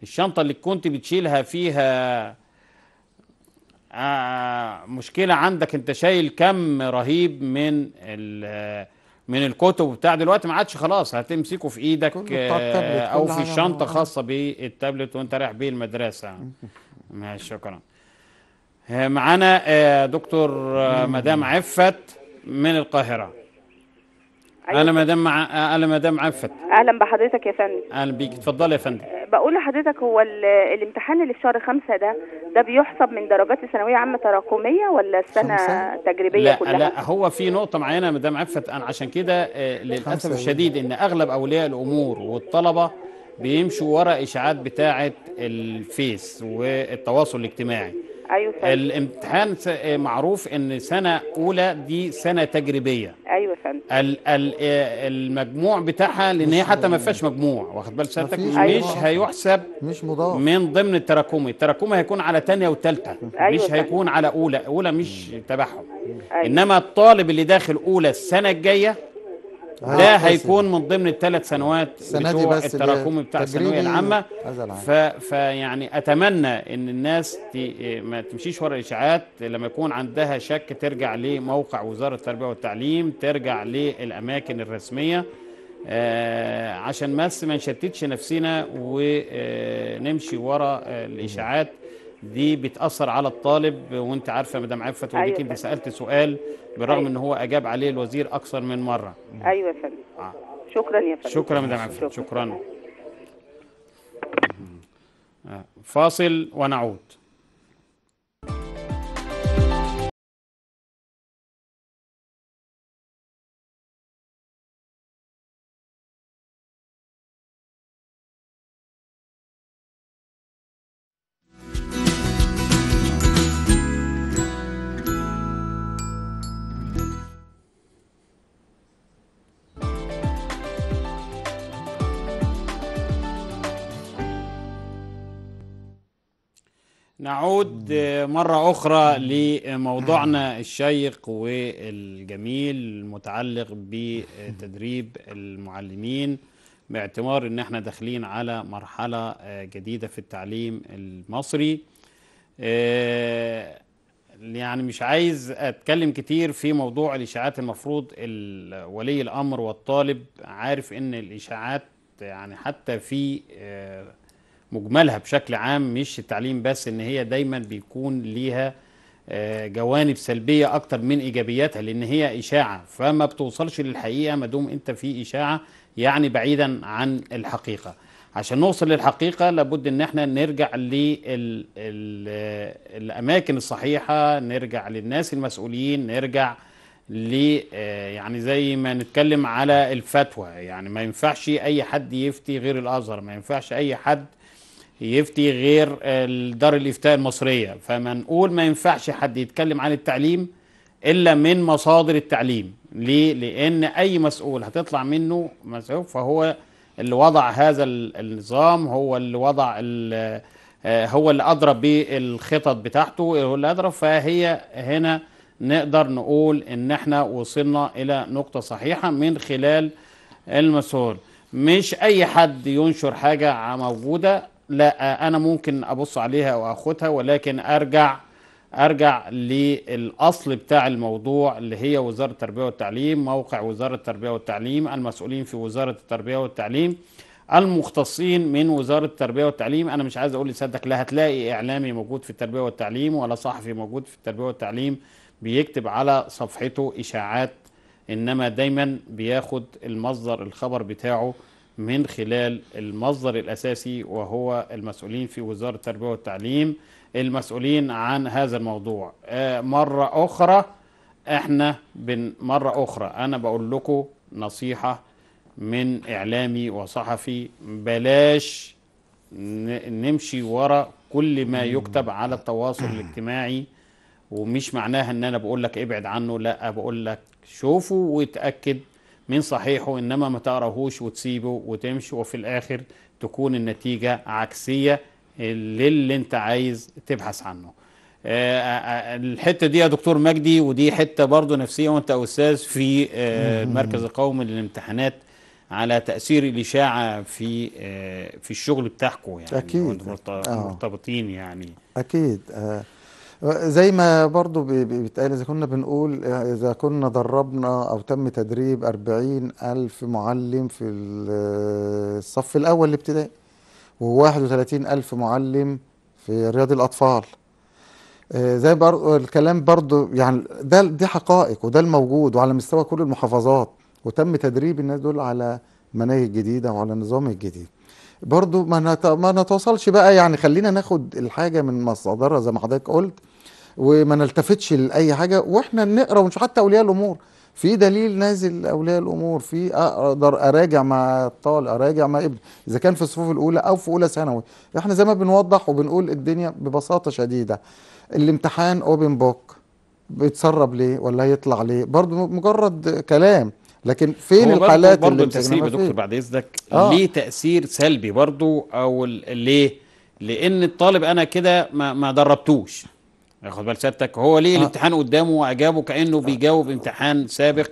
الشنطه اللي كنت بتشيلها فيها آه، مشكله عندك انت شايل كم رهيب من من الكتب بتاع دلوقتي ما عادش خلاص هتمسكه في ايدك آه، او في شنطه خاصه بالتابلت وانت رايح بيه المدرسه ماشي شكرا آه، معانا دكتور مدام عفت من القاهره أيوة. اهلا مدام أنا اهلا مدام عفت اهلا بحضرتك يا فندم اهلا بيك اتفضلي يا فندم بقول لحضرتك هو الامتحان اللي في شهر خمسة ده ده بيحسب من درجات الثانوية عامه تراكميه ولا السنه خمسة؟ تجريبيه لا كلها لا هو في نقطه معينه مدام عفت انا عشان كده آه، للاسف الشديد ان اغلب اولياء الامور والطلبه بيمشوا ورا اشاعات بتاعه الفيس والتواصل الاجتماعي ايوه فندم الامتحان معروف ان سنه اولى دي سنه تجريبيه ايوه فندم المجموع بتاعها لان هي حتى ما فيهاش مجموع واخد بال سيادتك مش أيوة. هيحسب مش مضاف من ضمن التراكمي التراكمي هيكون على ثانيه وثالثه أيوة مش هيكون على اولى اولى مش تبعهم أيوة. انما الطالب اللي داخل اولى السنه الجايه آه، ده هيكون من ضمن الثلاث سنوات بتوع التراكمي بتاع الثانويه العامه فيعني اتمنى ان الناس تي ما تمشيش ورا الاشاعات لما يكون عندها شك ترجع لموقع وزاره التربيه والتعليم ترجع للاماكن الرسميه آه، عشان بس ما نشتتش نفسنا ونمشي ورا الاشاعات دي بتأثر على الطالب وانت عارفه مدام عفت تقول انت سألت سؤال بالرغم أيوة. ان هو اجاب عليه الوزير اكثر من مرة ايوه يا فندم آه. شكرا يا فندم شكرا مدام عفت شكرا, شكرا. آه. فاصل ونعود نعود مرة أخرى لموضوعنا الشيق والجميل المتعلق بتدريب المعلمين باعتبار إن احنا داخلين على مرحلة جديدة في التعليم المصري آه، يعني مش عايز أتكلم كتير في موضوع الإشاعات المفروض ولي الأمر والطالب عارف إن الإشاعات يعني حتى في آه، مجملها بشكل عام مش التعليم بس ان هي دايما بيكون ليها آه، جوانب سلبية أكتر من إيجابياتها لأن هي إشاعة فما بتوصلش للحقيقة ما دوم أنت في إشاعة يعني بعيدا عن الحقيقة عشان نوصل للحقيقة لابد أن احنا نرجع للأماكن الصحيحة نرجع للناس المسؤولين نرجع ل آه، يعني زي ما نتكلم على الفتوى يعني ما ينفعش أي حد يفتي غير الأزهر ما ينفعش أي حد يفتي غير دار الافتاء المصريه فما نقول ما ينفعش حد يتكلم عن التعليم الا من مصادر التعليم ليه لان اي مسؤول هتطلع منه مسؤول فهو اللي وضع هذا النظام هو اللي وضع هو اللي ادرى بالخطط بتاعته هو اللي ادرى فهي هنا نقدر نقول ان احنا وصلنا الى نقطه صحيحه من خلال المسؤول مش اي حد ينشر حاجه موجوده لا انا ممكن ابص عليها واخدها ولكن ارجع ارجع للاصل بتاع الموضوع اللي هي وزاره التربيه والتعليم موقع وزاره التربيه والتعليم المسؤولين في وزاره التربيه والتعليم المختصين من وزاره التربيه والتعليم انا مش عايز اقول لسيادتك لا هتلاقي اعلامي موجود في التربيه والتعليم ولا صحفي موجود في التربيه والتعليم بيكتب على صفحته اشاعات انما دايما بياخد المصدر الخبر بتاعه من خلال المصدر الأساسي وهو المسؤولين في وزارة التربية والتعليم المسؤولين عن هذا الموضوع آه، مرة أخرى احنا بن مرة أخرى أنا بقول لكم نصيحة من إعلامي وصحفي بلاش نمشي ورا كل ما يكتب على التواصل الاجتماعي ومش معناها ان انا بقول لك ابعد عنه لا بقول لك شوفه واتاكد من صحيحه إنما ما تقراهوش وتسيبه وتمشي وفي الآخر تكون النتيجة عكسية للي أنت عايز تبحث عنه آه، آه، آه، الحته دي يا دكتور مجدي ودي حته برضه نفسيه وانت استاذ في المركز القومي للامتحانات على تاثير الاشاعه في في الشغل بتاعكم يعني اكيد مرتبطين يعني اكيد زي ما برضو بيتقال إذا كنا بنقول إذا كنا دربنا أو تم تدريب أربعين ألف معلم في الصف الأول الابتدائي وواحد وثلاثين ألف معلم في رياض الأطفال آه، زي برضو الكلام برضو يعني ده دي حقائق وده الموجود وعلى مستوى كل المحافظات وتم تدريب الناس دول على مناهج جديدة وعلى نظام الجديد برضو ما ما بقى يعني خلينا ناخد الحاجة من مصادرها زي ما حضرتك قلت وما نلتفتش لاي حاجه واحنا نقرا ونشوف حتى اولياء الامور في دليل نازل اولياء الامور في اقدر اراجع مع الطالب اراجع مع ابني اذا كان في الصفوف الاولى او في اولى ثانوي احنا زي ما بنوضح وبنقول الدنيا ببساطه شديده الامتحان اوبن بوك بيتسرب ليه ولا هيطلع ليه برضه مجرد كلام لكن فين الحالات برضو اللي التسريب يا دكتور بعد اذنك آه. ليه تاثير سلبي برضه او ليه لان الطالب انا كده ما, ما دربتوش خد بال سيادتك هو ليه آه. الامتحان قدامه واجابه كانه بيجاوب امتحان سابق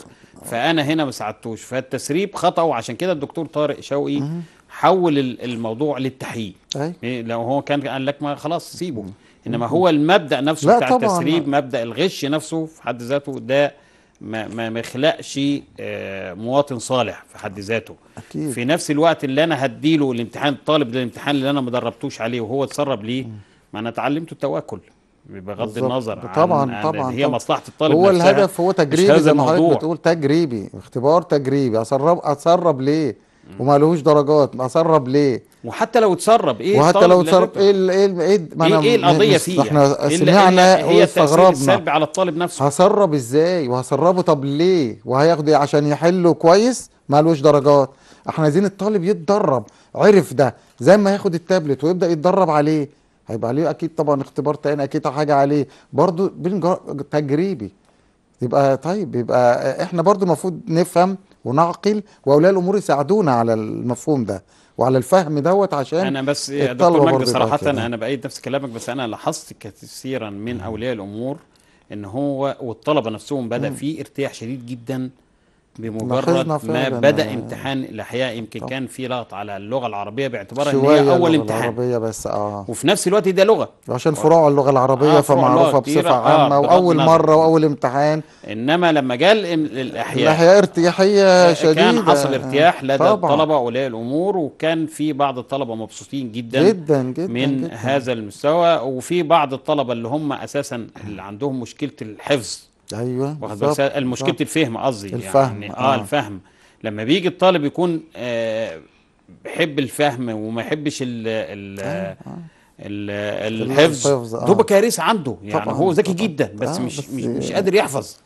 فانا هنا ما ساعدتوش فالتسريب خطا وعشان كده الدكتور طارق شوقي حول الموضوع للتحقيق إيه لو هو كان قال لك ما خلاص سيبه انما هو المبدا نفسه بتاع التسريب مبدا الغش نفسه في حد ذاته ده ما ما مخلقش آه، مواطن صالح في حد ذاته أكيد. في نفس الوقت اللي انا هديله الامتحان الطالب ده الامتحان اللي انا ما دربتوش عليه وهو اتسرب ليه ما انا اتعلمت التواكل بغض بالزبط. النظر عن طبعا عن طبعا هي مصلحه الطالب هو نفسها الهدف هو تجريبي زي ما حضرتك بتقول تجريبي اختبار تجريبي اسرب اتسرب ليه وما لهوش درجات اسرب ليه وحتى لو اتسرب ايه وحتى لو اتسرب ايه ايه ايه, إيه القضيه فيه احنا إيه سمعنا هي التاثير السلبي على الطالب نفسه هسرب ازاي وهسربه طب ليه وهياخد ايه عشان يحله كويس ما لهوش درجات احنا عايزين الطالب يتدرب عرف ده زي ما ياخد التابلت ويبدا يتدرب عليه هيبقى عليه اكيد طبعا اختبار تاني اكيد حاجه عليه برضو تجريبي يبقى طيب يبقى احنا برضو المفروض نفهم ونعقل واولياء الامور يساعدونا على المفهوم ده وعلى الفهم دوت عشان انا بس يا دكتور مجدي صراحه أنا, انا بايد نفس كلامك بس انا لاحظت كثيرا من اولياء الامور ان هو والطلبه نفسهم بدا في ارتياح شديد جدا بمجرد ما بدا آه، امتحان الاحياء يمكن كان في لغط على اللغه العربيه باعتبار ان هي اول امتحان العربيه بس اه وفي نفس الوقت ده لغه عشان فروع اللغه العربيه آه فمعروفه بصفه آه، عامه آه واول مره واول امتحان انما لما جاء الاحياء الاحياء ارتياحيه آه، شديده كان حصل ارتياح لدى طبعا. الطلبه اولياء الامور وكان في بعض الطلبه مبسوطين جدا جدا جدا من جداً. هذا المستوى وفي بعض الطلبه اللي هم اساسا اللي عندهم مشكله الحفظ ايوه بالظبط مشكله الفهم قصدي يعني. الفهم يعني اه, آه الفهم لما بيجي الطالب يكون آه بيحب الفهم وما يحبش ال ال آه، آه. الحفظ آه. دوبه كارثه عنده يعني طبعًا هو ذكي جدا بس, آه مش بس مش, مش قادر يحفظ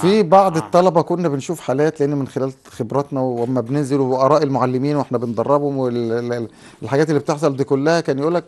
في بعض آه. الطلبه كنا بنشوف حالات لان من خلال خبراتنا وما بننزل واراء المعلمين واحنا بندربهم والحاجات اللي بتحصل دي كلها كان يقول لك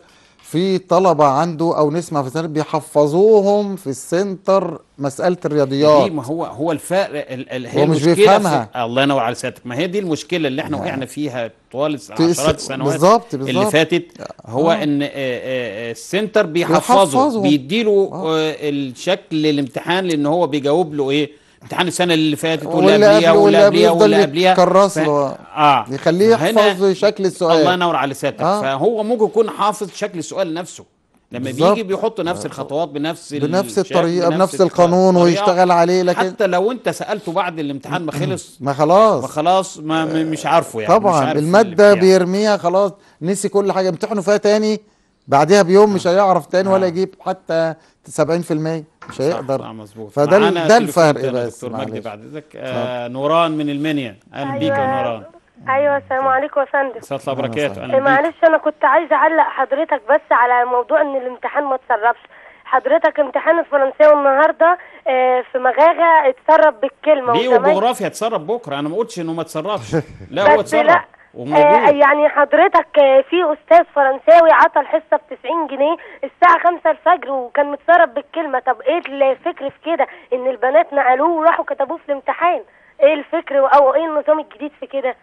في طلبه عنده او نسمع في سنة بيحفظوهم في السنتر مساله الرياضيات دي ما هو هو الفرق ال ال هي هو مش بيفهمها الله ينور على سيادتك ما هي دي المشكله اللي احنا وقعنا فيها طوال عشرات السنوات بالزبط بالزبط. اللي فاتت هو آه. ان آه، آه، آه، السنتر بيحفظه بيديله آه. الشكل الامتحان لان هو بيجاوب له ايه امتحان السنه اللي فاتت واللي قبليها واللي قبليها واللي قبليها كرس له اه يخليه يحفظ شكل السؤال الله ينور على سيادتك آه. فهو ممكن يكون حافظ شكل السؤال نفسه لما بالزبط. بيجي بيحط نفس الخطوات بنفس بنفس الطريقه بنفس القانون ويشتغل عليه لكن حتى لو انت سالته بعد الامتحان ما خلص ما خلاص ما خلاص ما مش عارفه يعني طبعا مش عارف الماده بيرميها خلاص نسي كل حاجه امتحنه فيها تاني بعدها بيوم مش هيعرف تاني ولا آه. يجيب حتى 70% مش هيقدر مظبوط فده ده الفرق بس دكتور مجدي بعد اذنك آه نوران من المنيا اهلا بيك يا أيوة. نوران ايوه السلام عليكم يا فندم استاذ الله بركاته معلش انا كنت عايزه اعلق حضرتك بس على موضوع ان الامتحان ما اتسربش حضرتك امتحان الفرنساوي النهارده آه، في مغاغه اتسرب بالكلمه ليه وجغرافيا اتسرب بكره انا ما قلتش انه ما اتسربش لا هو اتسرب لا آه يعني حضرتك آه، في استاذ فرنساوي عطى الحصه ب 90 جنيه الساعه 5 الفجر وكان متسرب بالكلمه طب ايه الفكر في كده ان البنات نقلوه وراحوا كتبوه في الامتحان ايه الفكر او ايه النظام الجديد في كده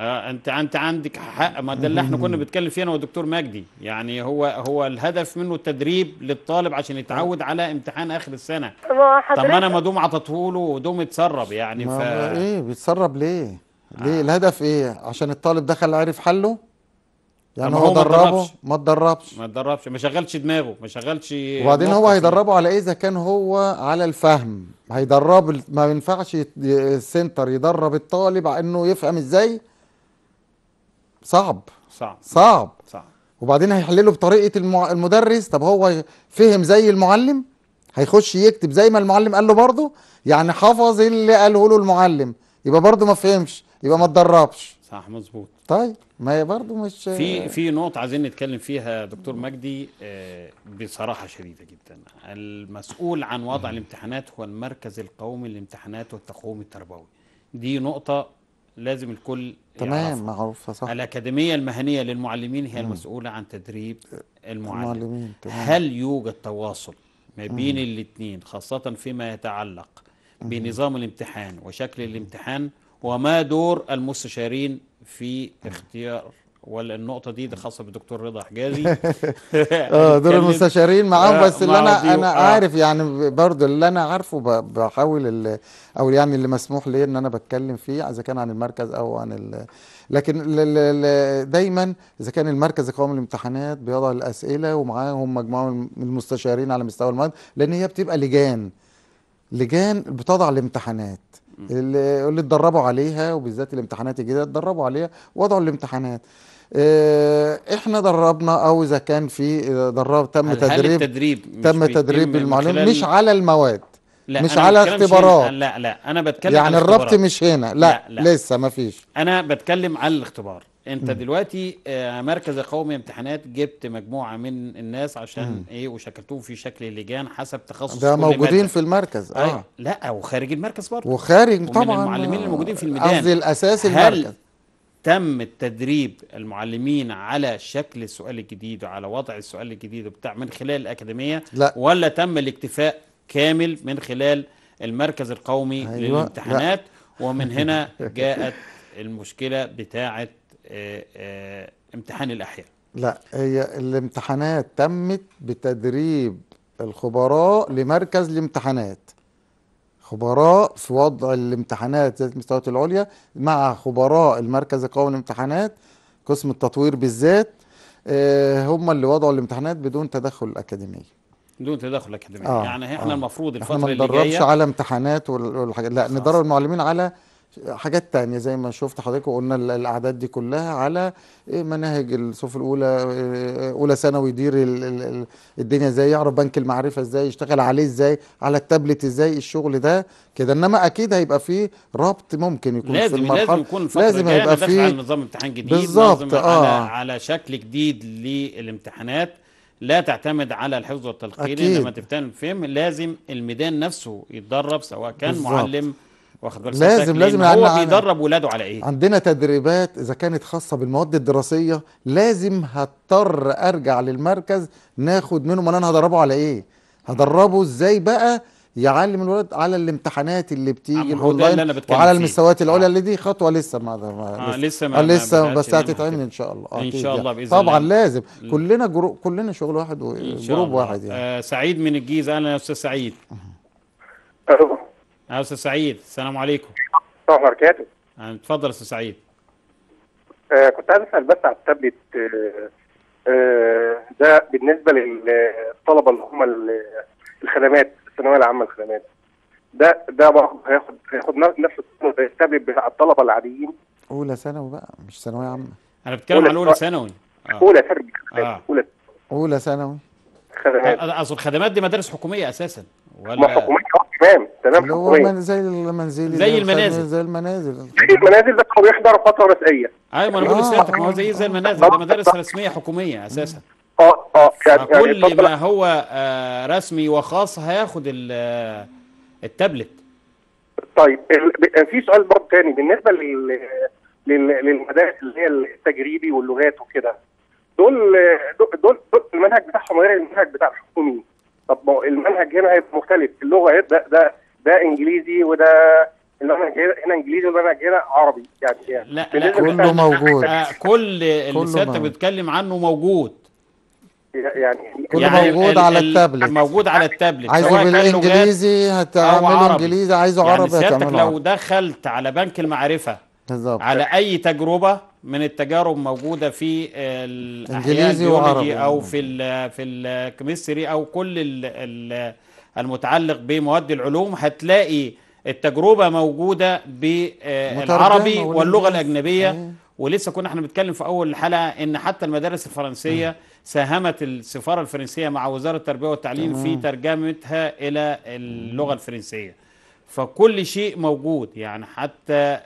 آه انت انت عندك حق ما ده اللي احنا كنا بنتكلم فيه انا والدكتور مجدي يعني هو هو الهدف منه التدريب للطالب عشان يتعود على امتحان اخر السنه طب ما انا ما دوم عطته له ودوم اتسرب يعني ف ايه بيتسرب ليه ليه آه. الهدف ايه عشان الطالب دخل عرف حله يعني هو, هو دربه ما تدربش ما تدربش ما شغلش دماغه ما شغلش وبعدين هو هيدربه على ايه اذا كان هو على الفهم هيدرب ما ينفعش السنتر يدرب الطالب على انه يفهم ازاي صعب صعب صعب صعب وبعدين هيحلله بطريقه المدرس طب هو فهم زي المعلم هيخش يكتب زي ما المعلم قال له برضه يعني حفظ اللي قاله له المعلم يبقى برضه ما فهمش يبقى ما تدربش صح مظبوط طيب ما هي برضه مش في في نقطه عايزين نتكلم فيها دكتور مجدي آه، بصراحه شديده جدا المسؤول عن وضع الامتحانات هو المركز القومي للامتحانات والتقويم التربوي دي نقطه لازم الكل تمام معروفه صح الاكاديميه المهنيه للمعلمين هي المسؤوله عن تدريب المعلم المعلمين تمام. هل يوجد تواصل ما بين الاثنين خاصه فيما يتعلق بنظام الامتحان وشكل الامتحان وما دور المستشارين في اختيار ولا النقطه دي دي خاصه بالدكتور رضا حجازي اه دور المستشارين معاهم آه، بس اللي انا انا آه. عارف يعني برضه اللي انا عارفه بحاول او يعني اللي مسموح لي ان انا بتكلم فيه اذا كان عن المركز او عن ال... لكن دايما اذا كان المركز القومي للامتحانات بيضع الاسئله ومعاهم مجموعه من المستشارين على مستوى المواد لان هي بتبقى لجان لجان بتضع الامتحانات اللي, اللي اتدربوا عليها وبالذات الامتحانات الجديده اتدربوا عليها وضعوا الامتحانات آه، احنا دربنا او اذا كان في درب تم تدريب التدريب تم تدريب المعلم مش على المواد لا مش على اختبارات لا لا انا بتكلم يعني الربط مش هنا لا, لا, لا لسه ما فيش انا بتكلم على الاختبار انت دلوقتي آه، مركز القومي امتحانات جبت مجموعه من الناس عشان مم. ايه وشكلتهم في شكل لجان حسب تخصص ده موجودين مادة. في المركز اه أي. لا وخارج المركز برضه وخارج طبعا المعلمين اللي موجودين في الميدان قصدي الاساس المركز هل تم التدريب المعلمين على شكل السؤال الجديد وعلى وضع السؤال الجديد وبتاع من خلال الاكاديميه لا. ولا تم الاكتفاء كامل من خلال المركز القومي أيوة. للامتحانات لا. ومن هنا جاءت المشكله بتاعه امتحان الاحياء لا هي الامتحانات تمت بتدريب الخبراء لمركز الامتحانات خبراء في وضع الامتحانات ذات المستويات العليا مع خبراء المركز القومي للامتحانات قسم التطوير بالذات آه، هم اللي وضعوا الامتحانات بدون تدخل الاكاديمي بدون تدخل اكاديمي آه يعني احنا آه المفروض الفتره اللي جايه ما ندربش على امتحانات والحاجات لا ندرب المعلمين على حاجات تانية زي ما شفت حضرتك وقلنا الأعداد دي كلها على إيه، مناهج الصف الأولى إيه، إيه، أولى ثانوي يدير الدنيا إزاي يعرف بنك المعرفة إزاي يشتغل عليه إزاي على التابلت إزاي الشغل ده كده إنما أكيد هيبقى فيه ربط ممكن يكون لازم في المرحلة لازم يكون الفترة لازم يبقى فيه على نظام امتحان جديد بالظبط آه. على, على شكل جديد للامتحانات لا تعتمد على الحفظ والتلقين إنما تفتهم الفهم لازم الميدان نفسه يتدرب سواء كان بالزبط. معلم واخد بالك لازم لازم هو بيدرب ولاده على ايه عندنا تدريبات اذا كانت خاصه بالمواد الدراسيه لازم هضطر ارجع للمركز ناخد منه ما انا هدربه على ايه هدربه ازاي بقى يعلم الولد على الامتحانات اللي بتيجي الاونلاين وعلى المستويات العليا آه. اللي دي خطوه لسه ما, آه لسه ما لسه ما بس هتتعمل ان شاء الله آه ان شاء الله يعني. باذن الله طبعا لازم كلنا جرو... كلنا شغل واحد وجروب واحد يعني آه سعيد من الجيزه اهلا يا استاذ سعيد يا استاذ سعيد السلام عليكم ورحمه الله وبركاته اتفضل استاذ سعيد آه كنت عايز اسال بس على التابلت آه آه ده بالنسبه للطلبه اللي هم الخدمات الثانويه العامه الخدمات ده ده برضه هياخد هياخد نفس التابلت بتاع الطلبه العاديين اولى ثانوي بقى مش ثانويه عامه انا بتكلم عن اولى آه. آه. ثانوي اولى ثانوي اولى اولى ثانوي خدمات اصل الخدمات دي مدارس حكوميه اساسا ولا حكوميه اه، تمام تمام اللي هو من زي المنزل زي المنازل زي المنازل زي المنازل ده هو بيحضروا فتره رسميه ايوه ما انا بقول آه. لسيادتك ما هو زي زي المنازل ده مدارس رسميه حكوميه اساسا اه اه يعني كل يعني ما هو آه، رسمي وخاص هياخد التابلت طيب في سؤال برضه تاني بالنسبه لل للمدارس اللي هي التجريبي واللغات وكده دول دول دول المنهج بتاعهم غير المنهج بتاع الحكومي طب ما المنهج هنا هيبقى مختلف اللغه ده ده ده انجليزي وده المنهج هنا انجليزي والمنهج هنا عربي يعني, يعني لا لا كله موجود آه كل اللي سيادتك بتتكلم عنه موجود يعني كله يعني موجود على التابلت موجود على التابلت عايزه بالانجليزي هتعمله انجليزي عايزه يعني عربي هتعمله لو دخلت على بنك المعرفه بالظبط على اي تجربه من التجارب موجوده في الاحياء وعربي او في الـ في الكيمستري او كل الـ المتعلق بمواد العلوم هتلاقي التجربه موجوده بالعربي آه، واللغه الاجنبيه أيوه. ولسه كنا احنا بنتكلم في اول الحلقه ان حتى المدارس الفرنسيه ساهمت السفاره الفرنسيه مع وزاره التربيه والتعليم في ترجمتها الى اللغه الفرنسيه فكل شيء موجود يعني حتى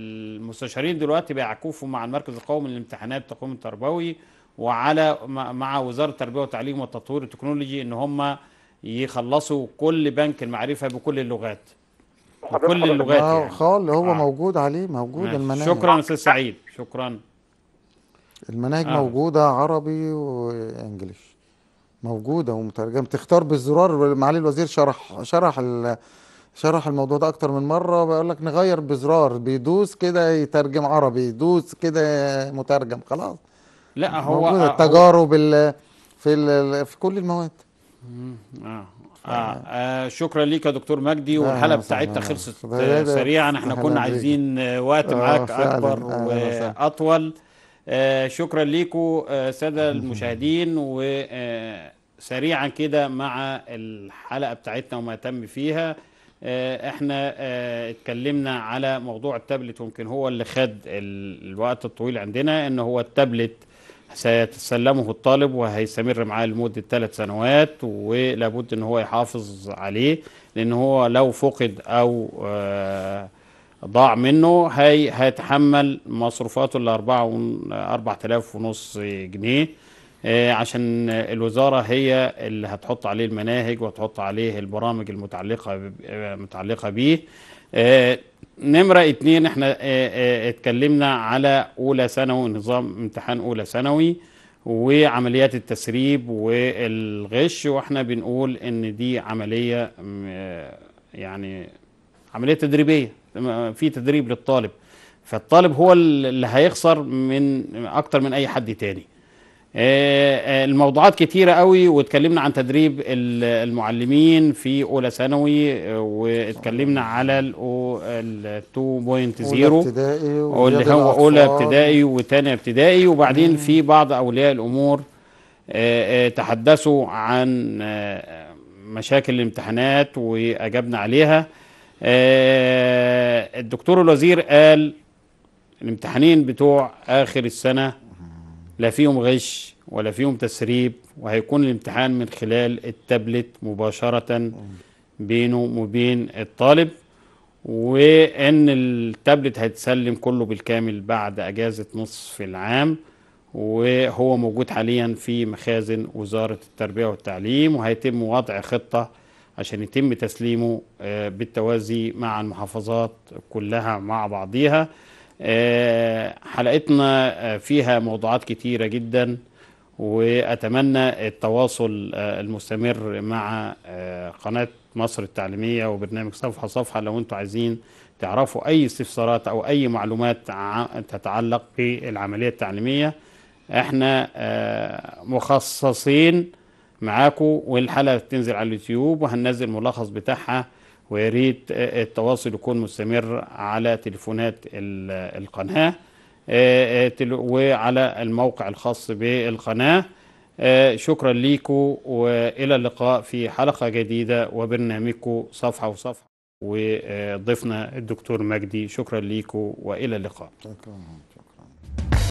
المستشارين دلوقتي بيعكوفوا مع المركز القومي للامتحانات التقويم التربوي وعلى مع وزاره التربيه والتعليم والتطوير التكنولوجي ان هم يخلصوا كل بنك المعرفه بكل اللغات بكل اللغات آه، يعني. خال هو آه. موجود عليه موجود المناهج شكرا استاذ سعيد شكرا المناهج آه. موجوده عربي وانجليش موجوده ومترجمه تختار بالزرار معالي الوزير شرح شرح شرح الموضوع ده اكتر من مره بيقول لك نغير بزرار بيدوس كده يترجم عربي يدوس كده مترجم خلاص لا هو التجارب في في كل المواد آه. آه. آه. شكرا ليك يا دكتور مجدي والحلقه بتاعتنا خلصت سريعا احنا كنا عايزين وقت آه، معاك اكبر واطول آه شكرا ليكم آه ساده المشاهدين وسريعا آه، كده مع الحلقه بتاعتنا وما تم فيها آه، احنا آه، اتكلمنا على موضوع التابلت ويمكن هو اللي خد الوقت الطويل عندنا ان هو التابلت سيتسلمه الطالب وهيستمر معاه لمدة ثلاث سنوات ولابد ان هو يحافظ عليه لان هو لو فقد او آه، ضاع منه هي هيتحمل مصروفاته ال 4000 ونص جنيه آه، عشان الوزارة هي اللي هتحط عليه المناهج وتحط عليه البرامج المتعلقة آه، متعلقة به آه، نمرة اتنين احنا اتكلمنا على أولى ثانوي نظام امتحان أولى ثانوي وعمليات التسريب والغش واحنا بنقول ان دي عملية يعني عملية تدريبية في تدريب للطالب فالطالب هو اللي هيخسر من أكتر من أي حد تاني آه، آه، الموضوعات كتيرة قوي واتكلمنا عن تدريب المعلمين في أولى ثانوي آه، واتكلمنا على الـ 2.0 واللي هو أولى ابتدائي وتاني ابتدائي وبعدين في بعض أولياء الأمور تحدثوا عن مشاكل الامتحانات وأجبنا عليها الدكتور الوزير قال الامتحانين بتوع آخر السنة لا فيهم غش ولا فيهم تسريب وهيكون الامتحان من خلال التابلت مباشرة بينه وبين الطالب وان التابلت هيتسلم كله بالكامل بعد اجازة نصف العام وهو موجود حاليا في مخازن وزارة التربية والتعليم وهيتم وضع خطة عشان يتم تسليمه آه، بالتوازي مع المحافظات كلها مع بعضيها آه، حلقتنا آه، فيها موضوعات كتيرة جدا وأتمنى التواصل آه، المستمر مع قناة مصر التعليمية وبرنامج صفحة صفحة لو أنتم عايزين تعرفوا أي استفسارات أو أي معلومات تتعلق بالعملية التعليمية احنا مخصصين معاكم والحلقة تنزل على اليوتيوب وهننزل ملخص بتاعها ويا ريت التواصل يكون مستمر على تليفونات القناه آه، آه، وعلى الموقع الخاص بالقناه آه، شكرا لكم والى اللقاء في حلقه جديده وبرنامجكم صفحه وصفحه وضيفنا الدكتور مجدي شكرا لكم والى اللقاء